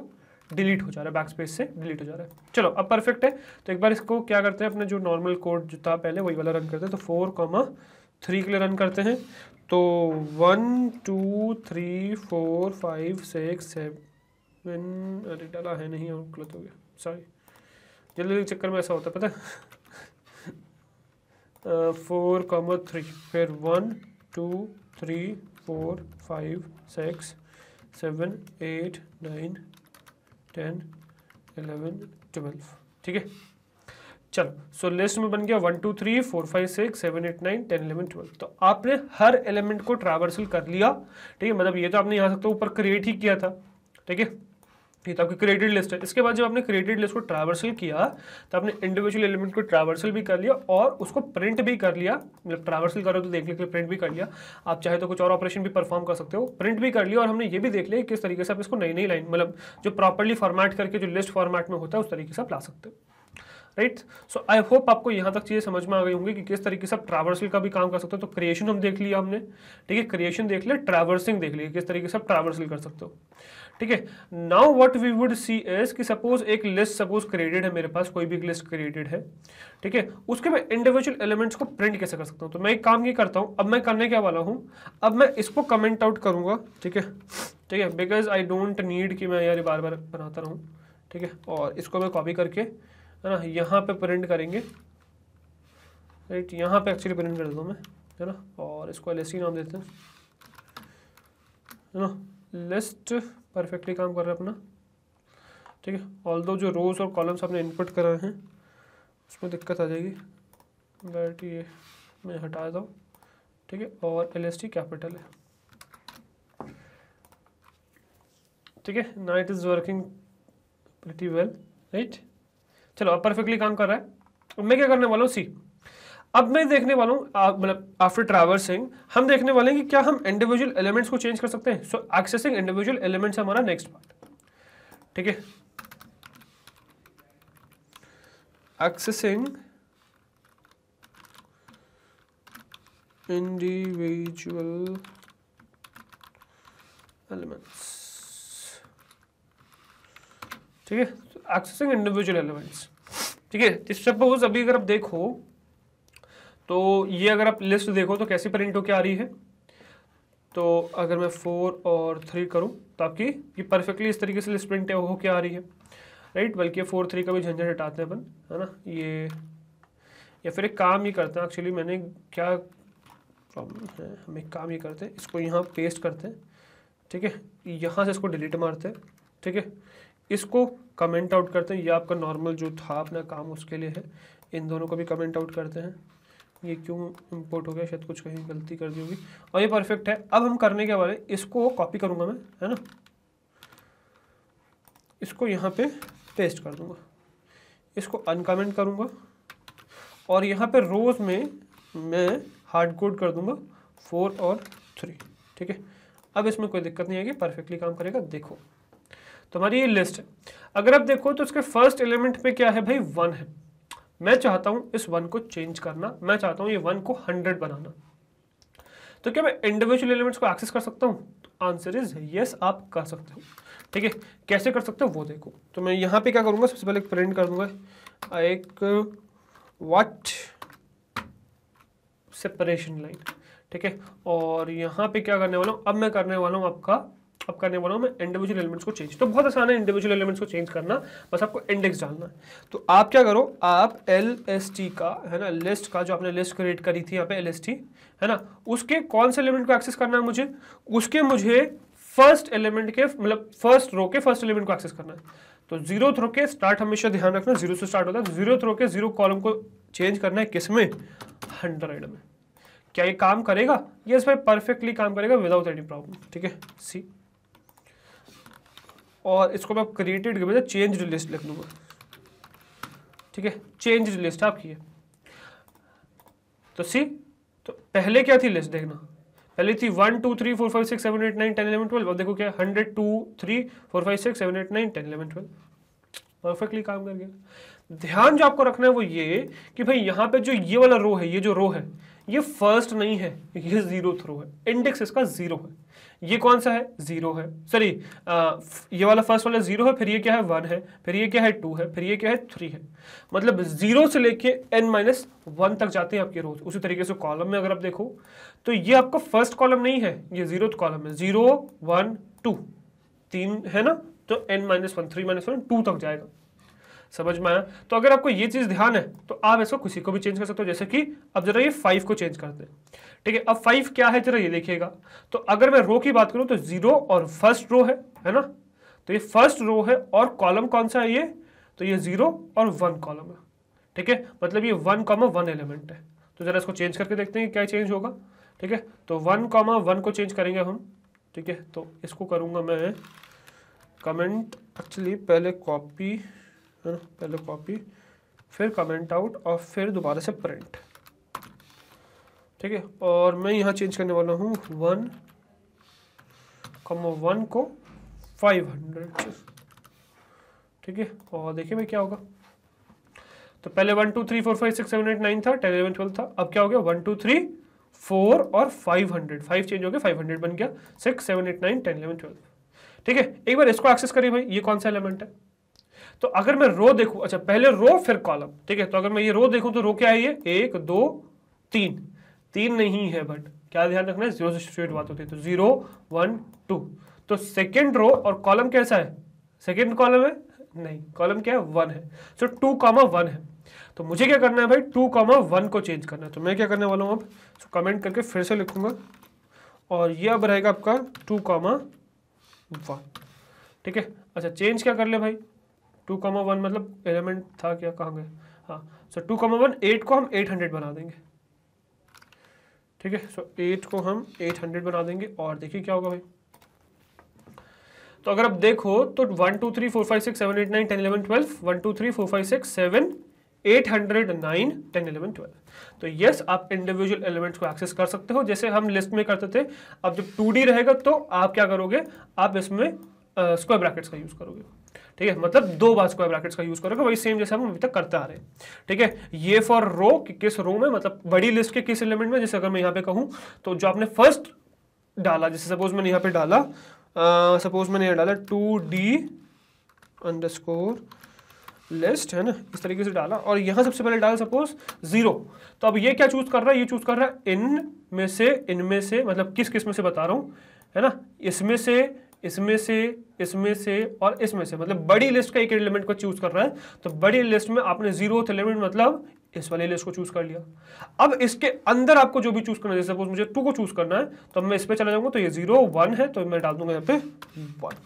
डिलीट हो जा रहा है बैक स्पेस से डिलीट हो जा रहा है चलो अब परफेक्ट है तो एक बार इसको क्या करते हैं अपने जो नॉर्मल कोड जो था पहले वही वाला रन करते हैं तो फोर कॉमा थ्री के लिए रन करते हैं तो one two three four five six seven अरे डाला है नहीं और गलत हो गया सॉरी जल्दी जल्दी चक्कर में ऐसा होता है पता फोर कॉमा थ्री फिर one two three four five six seven eight nine ten eleven twelve ठीक है चलो सो लिस्ट में बन गया one two three four five six seven eight nine ten eleven twelve तो आपने हर एलिमेंट को ट्रावर्सल कर लिया ठीक है मतलब ये तो आपने यहाँ तक तो ऊपर क्रिएट ही किया था ठीक है ये तो आपकी क्रिएटेड लिस्ट है इसके बाद जब आपने क्रिएटेड लिस्ट को ट्रावर्सल किया तो आपने इंडिविजुअल एलिमेंट को ट्रावर्सल भी कर लिया और उसको प्रिंट भी कर लिया मतलब ट्रावर्सल करो तो देखने के लिए प्रिंट भी कर लिया आप चाहे तो कुछ और ऑपरेशन भी परफॉर्म कर सकते हो प्रिंट भी कर लिया और हमने ये भी देख लिया किस तरीके से आप इसको नई नई लाइन मतलब जो प्रॉपरली फॉर्मेट करके जो लिस्ट फॉर्मेट में होता है उस तरीके से आप ला सकते हो राइट सो आई होप आपको यहाँ तक चीज़ें समझ में आ गई होंगी कि किस तरीके से आप ट्रावर्सल का भी काम कर सकते हो तो क्रिएशन हम देख लिया हमने ठीक है क्रिएशन देख लिया ट्रावर्सिंग देख लिया किस तरीके से आप ट्रावर्सल कर सकते हो ठीक है now what we would see as कि सपोज एक लिस्ट सपोज क्रिएटेड है मेरे पास कोई भी एक लिस्ट क्रिएटेड है ठीक है उसके मैं इंडिविजुअल एलिमेंट्स को प्रिंट कैसे कर सकता हूँ तो मैं एक काम ये करता हूँ अब मैं करने क्या वाला हूँ अब मैं इसको कमेंट आउट करूंगा ठीक है ठीक है बिकॉज आई डोंट नीड कि मैं यार बार बार बनाता रहूँ ठीक है और इसको मैं कॉपी करके है ना यहाँ पे प्रिंट करेंगे राइट यहाँ पे एक्चुअली प्रिंट कर देता हूँ मैं है ना और इसको एल e नाम देते हैं है ना लिस्ट परफेक्टली काम कर रहा है अपना ठीक है ऑल दो जो रोज और कॉलम्स आपने इनपुट कराए हैं उसमें दिक्कत आ जाएगी बट ये मैं हटा दूँ ठीक है और एल कैपिटल है ठीक है night is working pretty well right चलो परफेक्टली काम कर रहा है अब मैं क्या करने वाला हूँ सी अब मैं देखने वाला हूँ मतलब आफ्टर ट्रावर्सिंग हम देखने वाले हैं कि क्या हम इंडिविजुअल एलिमेंट्स को चेंज कर सकते हैं सो एक्सेसिंग इंडिविजुअल एलिमेंट्स हमारा नेक्स्ट पार्ट ठीक है एक्सेसिंग इंडिविजुअल एलिमेंट्स ठीक है एक्सेसिंग इंडिविजुअल एलिमेंट्स ठीक है सपोज अभी अगर आप देखो तो ये अगर आप लिस्ट देखो तो कैसी प्रिंट होकर आ रही है तो अगर मैं फोर और थ्री करूँ तो आपकी ये परफेक्टली इस तरीके से लिस्ट प्रिंट क्या आ रही है राइट बल्कि फोर थ्री का भी झंझट हटाते हैं अपन है ना ये या फिर एक काम ही करते हैं एक्चुअली मैंने क्या प्रॉब्लम है हम एक काम ही करते हैं इसको यहाँ पेस्ट करते हैं ठीक है यहाँ से इसको डिलीट मारते हैं ठीक है इसको कमेंट आउट करते हैं ये आपका नॉर्मल जो था अपना काम उसके लिए है इन दोनों को भी कमेंट आउट करते हैं ये क्यों इम्पोर्ट हो गया शायद कुछ कहीं गलती कर दी होगी और ये परफेक्ट है अब हम करने के बारे इसको कॉपी करूँगा मैं है ना इसको यहाँ पे पेस्ट कर दूँगा इसको अनकमेंट करूँगा और यहाँ पे रोज़ में मैं हार्ड कोड कर दूँगा फोर और थ्री ठीक है अब इसमें कोई दिक्कत नहीं आएगी परफेक्टली काम करेगा देखो तो हमारी ये लिस्ट है अगर आप देखो तो उसके फर्स्ट एलिमेंट में क्या है भाई वन है मैं चाहता हूं इस वन को चेंज करना मैं चाहता हूं ये वन को हंड्रेड बनाना तो क्या मैं इंडिविजुअल एलिमेंट्स को एक्सेस कर सकता हूं तो आंसर इज यस आप कर सकते हो ठीक है कैसे कर सकते हो वो देखो तो मैं यहाँ पे क्या करूंगा सबसे पहले प्रिंट कर दूंगा एक वट सेपरेशन लाइन ठीक है और यहां पे क्या करने वाला हूं अब मैं करने वाला हूं आपका अब करने वाला हूँ मैं इंडिविजुअल एलिमेंट्स को चेंज तो बहुत आसान है इंडिविजुअल एलिमेंट्स को चेंज करना बस आपको इंडेक्स डालना है तो आप क्या करो आप एल एस टी का है ना लिस्ट का जो आपने लिस्ट क्रिएट करी थी यहाँ पे एल एस टी है ना उसके कौन से एलिमेंट को एक्सेस करना है मुझे उसके मुझे फर्स्ट एलिमेंट के मतलब फर्स्ट रो के फर्स्ट एलिमेंट को एक्सेस करना है तो जीरो थ्रो के स्टार्ट हमेशा ध्यान रखना जीरो से स्टार्ट होता है जीरो थ्रो के जीरो कॉलम को चेंज करना है किस में हंड्रेड में क्या ये काम करेगा यस भाई परफेक्टली काम करेगा विदाउट एनी प्रॉब्लम ठीक है सी और इसको मैं क्रिएटेड की बजाय चेंज लिस्ट लिख लूँगा ठीक है चेंज लिस्ट आपकी है तो सी तो पहले क्या थी लिस्ट देखना पहले थी one two three four five six seven eight nine ten eleven twelve अब देखो क्या hundred two three four five six seven eight nine ten eleven twelve perfectly काम कर गया ध्यान जो आपको रखना है वो ये कि भाई यहाँ पे जो ये वाला रो है ये जो रो है ये फर्स्ट नहीं है ये जीरो थ्रो है इंडेक्स इसका जीरो है ये कौन सा है जीरो है सॉरी ये वाला फर्स्ट वाला जीरो है फिर ये क्या है वन है फिर ये क्या है टू है फिर ये क्या है थ्री है मतलब जीरो से लेके एन माइनस वन तक जाते हैं आपके रोज उसी तरीके से कॉलम में अगर आप देखो तो ये आपका फर्स्ट कॉलम नहीं है ये जीरो कॉलम है जीरो वन टू तीन है ना तो N minus one three minus one two तक जाएगा समझ में आया तो अगर आपको ये चीज़ ध्यान है तो आप इसको किसी को भी चेंज कर सकते हो जैसे कि अब जरा ये फाइव को चेंज करते हैं ठीक है अब फाइव क्या है जरा ये देखिएगा तो अगर मैं रो की बात करूं तो जीरो और फर्स्ट रो है है ना तो ये फर्स्ट रो है और कॉलम कौन सा है ये तो ये जीरो और वन कॉलम है ठीक है मतलब ये वन कॉमा वन एलिमेंट है तो जरा इसको चेंज करके देखते हैं क्या चेंज होगा ठीक है तो वन कॉमा वन को चेंज करेंगे हम ठीक है तो इसको करूंगा मैं कमेंट एक्चुअली पहले कॉपी है ना पहले कॉपी फिर कमेंट आउट और फिर दोबारा से प्रिंट ठीक है और मैं यहाँ चेंज करने वाला हूँ वन कमो वन को फाइव हंड्रेड ठीक है और देखिए भाई क्या होगा तो पहले one two three four five six seven eight nine था टेन इलेवन ट्वेल्व था अब क्या हो गया वन टू थ्री फोर और फाइव हंड्रेड फाइव चेंज हो गया फाइव हंड्रेड बन गया six seven eight nine ten eleven twelve ठीक है एक बार इसको एक्सेस करिए भाई ये कौन सा एलिमेंट है तो अगर मैं रो देखूं अच्छा पहले रो फिर कॉलम ठीक है तो अगर मैं ये रो देखूं तो रो क्या है ये एक दो तीन तीन नहीं है बट क्या ध्यान रखना है जीरो से बात होती है तो जीरो वन टू तो सेकेंड रो और कॉलम कैसा है सेकेंड कॉलम है नहीं कॉलम क्या है वन है सो टू कॉमा वन है तो मुझे क्या करना है भाई टू कॉमा वन को चेंज करना है तो मैं क्या करने वाला हूँ अब सो कमेंट करके फिर से लिखूंगा और ये अब रहेगा आपका टू कॉमा वन ठीक है अच्छा चेंज क्या कर ले भाई टू कॉमा वन मतलब एलिमेंट था क्या कहाँ गए हाँ so two comma one eight को हम एट हंड्रेड बना देंगे ठीक है सो एट को हम एट हंड्रेड बना देंगे और देखिए क्या होगा भाई तो अगर आप देखो तो one two three four five six seven eight nine ten eleven twelve one two three four five six seven eight hundred nine ten eleven twelve तो यस आप इंडिविजुअल एलिमेंट्स को एक्सेस कर सकते हो जैसे हम लिस्ट में करते थे अब जब टू रहेगा तो आप क्या करोगे आप इसमें स्क्वायर uh, ब्रैकेट्स का यूज़ करोगे ठीक है मतलब दो बार स्क्वायर ब्रैकेट्स का यूज करोगे वही सेम जैसे हम अभी तक करते आ रहे हैं ठीक है ये फॉर रो कि किस रो में मतलब बड़ी लिस्ट के किस एलिमेंट में जैसे अगर मैं यहाँ पे कहूँ तो जो आपने फर्स्ट डाला जैसे सपोज मैंने यहाँ पे डाला सपोज मैंने यहाँ डाला टू डी अंडरस्कोर लिस्ट है ना इस तरीके से डाला और यहाँ सबसे पहले डाला सपोज जीरो तो अब ये क्या चूज कर रहा है ये चूज कर रहा है इन में से इनमें से मतलब किस किस में से बता रहा हूँ है ना इसमें से इसमें से इसमें से और इसमें से मतलब बड़ी लिस्ट का एक एलिमेंट को चूज कर रहा है तो बड़ी लिस्ट में आपने जीरो एलिमेंट मतलब इस वाले लिस्ट को चूज कर लिया अब इसके अंदर आपको जो भी चूज करना है जैसे सपोज मुझे टू को चूज करना है तो मैं इस पर चला जाऊंगा तो ये जीरो वन है तो मैं डाल दूंगा यहाँ पे वन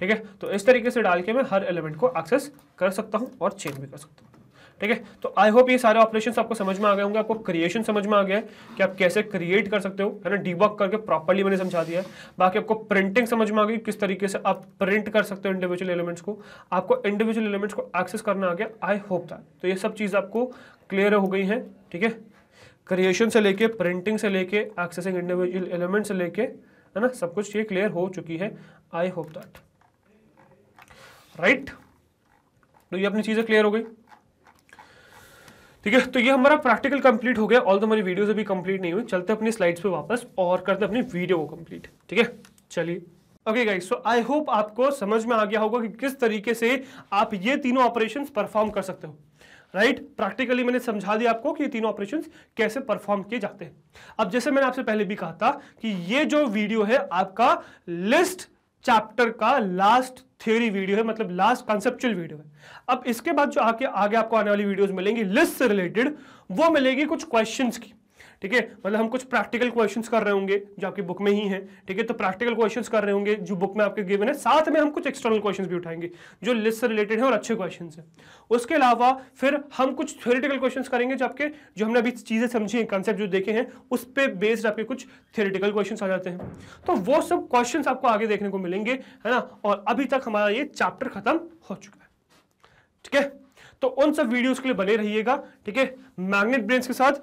ठीक है तो इस तरीके से डाल के मैं हर एलिमेंट को एक्सेस कर सकता हूँ और चेंज भी कर सकता हूँ ठीक है तो आई होप ये सारे ऑपरेशन आपको समझ में आ गए होंगे आपको क्रिएशन समझ में आ गया है कि आप कैसे क्रिएट कर सकते हो है ना डिबक करके प्रॉपरली मैंने समझा दिया है बाकी आपको प्रिंटिंग समझ में आ गई किस तरीके से आप प्रिंट कर सकते हो इंडिविजुअल एलिमेंट्स को आपको इंडिविजुअल एलिमेंट्स को एक्सेस करना आ गया आई होप दैट तो ये सब चीज़ आपको क्लियर हो गई है ठीक है क्रिएशन से लेके प्रिंटिंग से लेके एक्सेसिंग इंडिविजुअल एलिमेंट से लेके है ना सब कुछ ये क्लियर हो चुकी है आई होप दैट राइट तो ये अपनी चीज़ें क्लियर हो गई ठीक है तो ये हमारा प्रैक्टिकल कंप्लीट हो गया ऑल तो हमारी वीडियोस अभी कंप्लीट नहीं हुई चलते अपनी स्लाइड्स पे वापस और करते अपनी वीडियो को कंप्लीट ठीक है चलिए okay guys so I hope आपको समझ में आ गया होगा कि किस तरीके से आप ये तीनों ऑपरेशंस परफॉर्म कर सकते हो राइट right? प्रैक्टिकली मैंने समझा दिया आपको कि ये तीनों ऑपरेशन कैसे परफॉर्म किए जाते हैं अब जैसे मैंने आपसे पहले भी कहा था कि ये जो वीडियो है आपका लिस्ट चैप्टर का लास्ट थ्योरी वीडियो है मतलब लास्ट कॉन्सेप्चुअल वीडियो है अब इसके बाद जो आके आगे आपको आने वाली वीडियोस मिलेंगी लिस्ट से रिलेटेड वो मिलेगी कुछ क्वेश्चंस की ठीक है मतलब हम कुछ प्रैक्टिकल क्वेश्चंस कर रहे होंगे जो आपकी बुक में ही हैं ठीक है तो प्रैक्टिकल क्वेश्चंस कर रहे होंगे जो बुक में आपके गिवन है साथ में हम कुछ एक्सटर्नल क्वेश्चंस भी उठाएंगे जो लिस्ट से रिलेटेड है और अच्छे क्वेश्चन है उसके अलावा फिर हम कुछ थियोरिटिकल क्वेश्चन करेंगे जो आपके जो हमने अभी चीज़ें समझी हैं कंसेप्ट जो देखे हैं उस पर बेस्ड आपके कुछ थियोरिटिकल क्वेश्चन आ जाते हैं तो वो सब क्वेश्चन आपको आगे देखने को मिलेंगे है ना और अभी तक हमारा ये चैप्टर खत्म हो चुका है ठीक है तो उन सब वीडियोस के लिए बने रहिएगा ठीक है मैग्नेट ब्रेन्स के साथ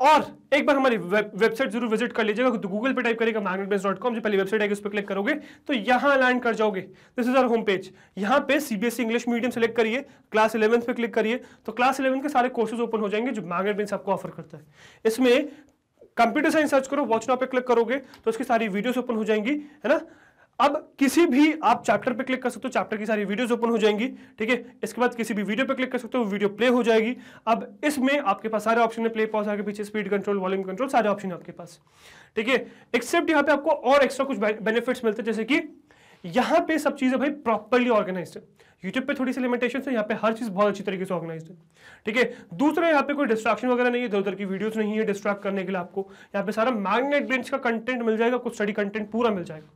और एक बार हमारी वेबसाइट जरूर विजिट कर लीजिएगा तो गूगल पे टाइप करेगा मैग्नेट बेस डॉट कॉम जो पहली वेबसाइट है उस पर क्लिक करोगे तो यहाँ लैंड कर जाओगे this is our home page यहाँ पे सीबीएसई इंग्लिश मीडियम सेलेक्ट करिए क्लास इलेवंथ पे क्लिक करिए तो क्लास इलेवंथ के सारे कोर्सेज ओपन हो जाएंगे जो मैग्नेट बेस आपको ऑफर करता है इसमें कंप्यूटर साइंस सर्च करो वॉच नाउ पे क्लिक करोगे तो उसकी सारी वीडियोस ओपन हो जाएंगी है ना अब किसी भी आप चैप्टर पे क्लिक कर सकते हो चैप्टर की सारी वीडियोस ओपन हो जाएंगी ठीक है इसके बाद किसी भी वीडियो पे क्लिक कर सकते हो वीडियो प्ले हो जाएगी अब इसमें आपके पास सारे ऑप्शन है प्ले पॉज आगे पीछे स्पीड कंट्रोल वॉल्यूम कंट्रोल सारे ऑप्शन आपके पास ठीक है एक्सेप्ट यहाँ पे आपको और एक्स्ट्रा कुछ बेनिफिट्स मिलते हैं जैसे कि यहाँ पे सब चीज़ें भाई प्रॉपरली ऑर्गेनाइज है यूट्यूब पे थोड़ी सी लिमिटेशन है यहाँ पे हर चीज़ बहुत अच्छी तरीके से ऑर्गेनाइज है ठीक है दूसरा यहाँ पे कोई डिस्ट्रैक्शन वगैरह नहीं है इधर उधर की वीडियोस नहीं है डिस्ट्रैक्ट करने के लिए आपको यहाँ पे सारा मैग्नेट ब्रेंच का कंटेंट मिल जाएगा कुछ स्टडी कंटेंट पूरा मिल जाएगा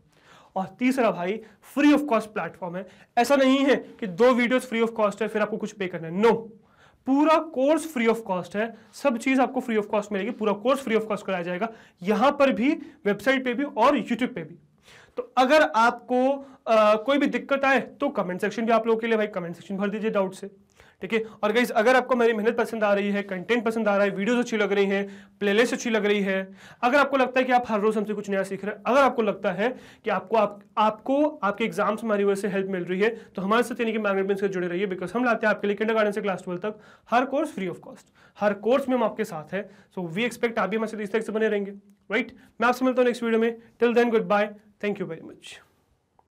और तीसरा भाई फ्री ऑफ कॉस्ट प्लेटफॉर्म है ऐसा नहीं है कि दो वीडियोस फ्री ऑफ कॉस्ट है फिर आपको कुछ पे करना है नो no. पूरा कोर्स फ्री ऑफ कॉस्ट है सब चीज़ आपको फ्री ऑफ कॉस्ट मिलेगी पूरा कोर्स फ्री ऑफ कॉस्ट कराया जाएगा यहाँ पर भी वेबसाइट पे भी और यूट्यूब पे भी तो अगर आपको आ, कोई भी दिक्कत आए तो कमेंट सेक्शन भी आप लोगों के लिए भाई कमेंट सेक्शन भर दीजिए डाउट से ठीक है और गाइज अगर आपको मेरी मेहनत पसंद आ रही है कंटेंट पसंद आ रहा है वीडियोज अच्छी लग रही है प्लेलिस्ट अच्छी लग रही है अगर आपको लगता है कि आप हर रोज हमसे कुछ नया सीख रहे हैं अगर आपको लगता है कि आपको आप, आपको आपके एग्जाम्स हमारी वजह से हेल्प मिल रही है तो हमारे साथ यानी कि मैनेजमेंट से जुड़े रहिए बिकॉज हम लाते हैं आपके लिए किंडर गार्डन से क्लास ट्वेल्व तक हर कोर्स फ्री ऑफ कॉस्ट हर कोर्स में हम आपके साथ हैं सो वी एक्सपेक्ट आप भी हमारे साथ इस तरह से बने रहेंगे राइट मैं आपसे मिलता हूँ नेक्स्ट वीडियो में till then goodbye thank you very much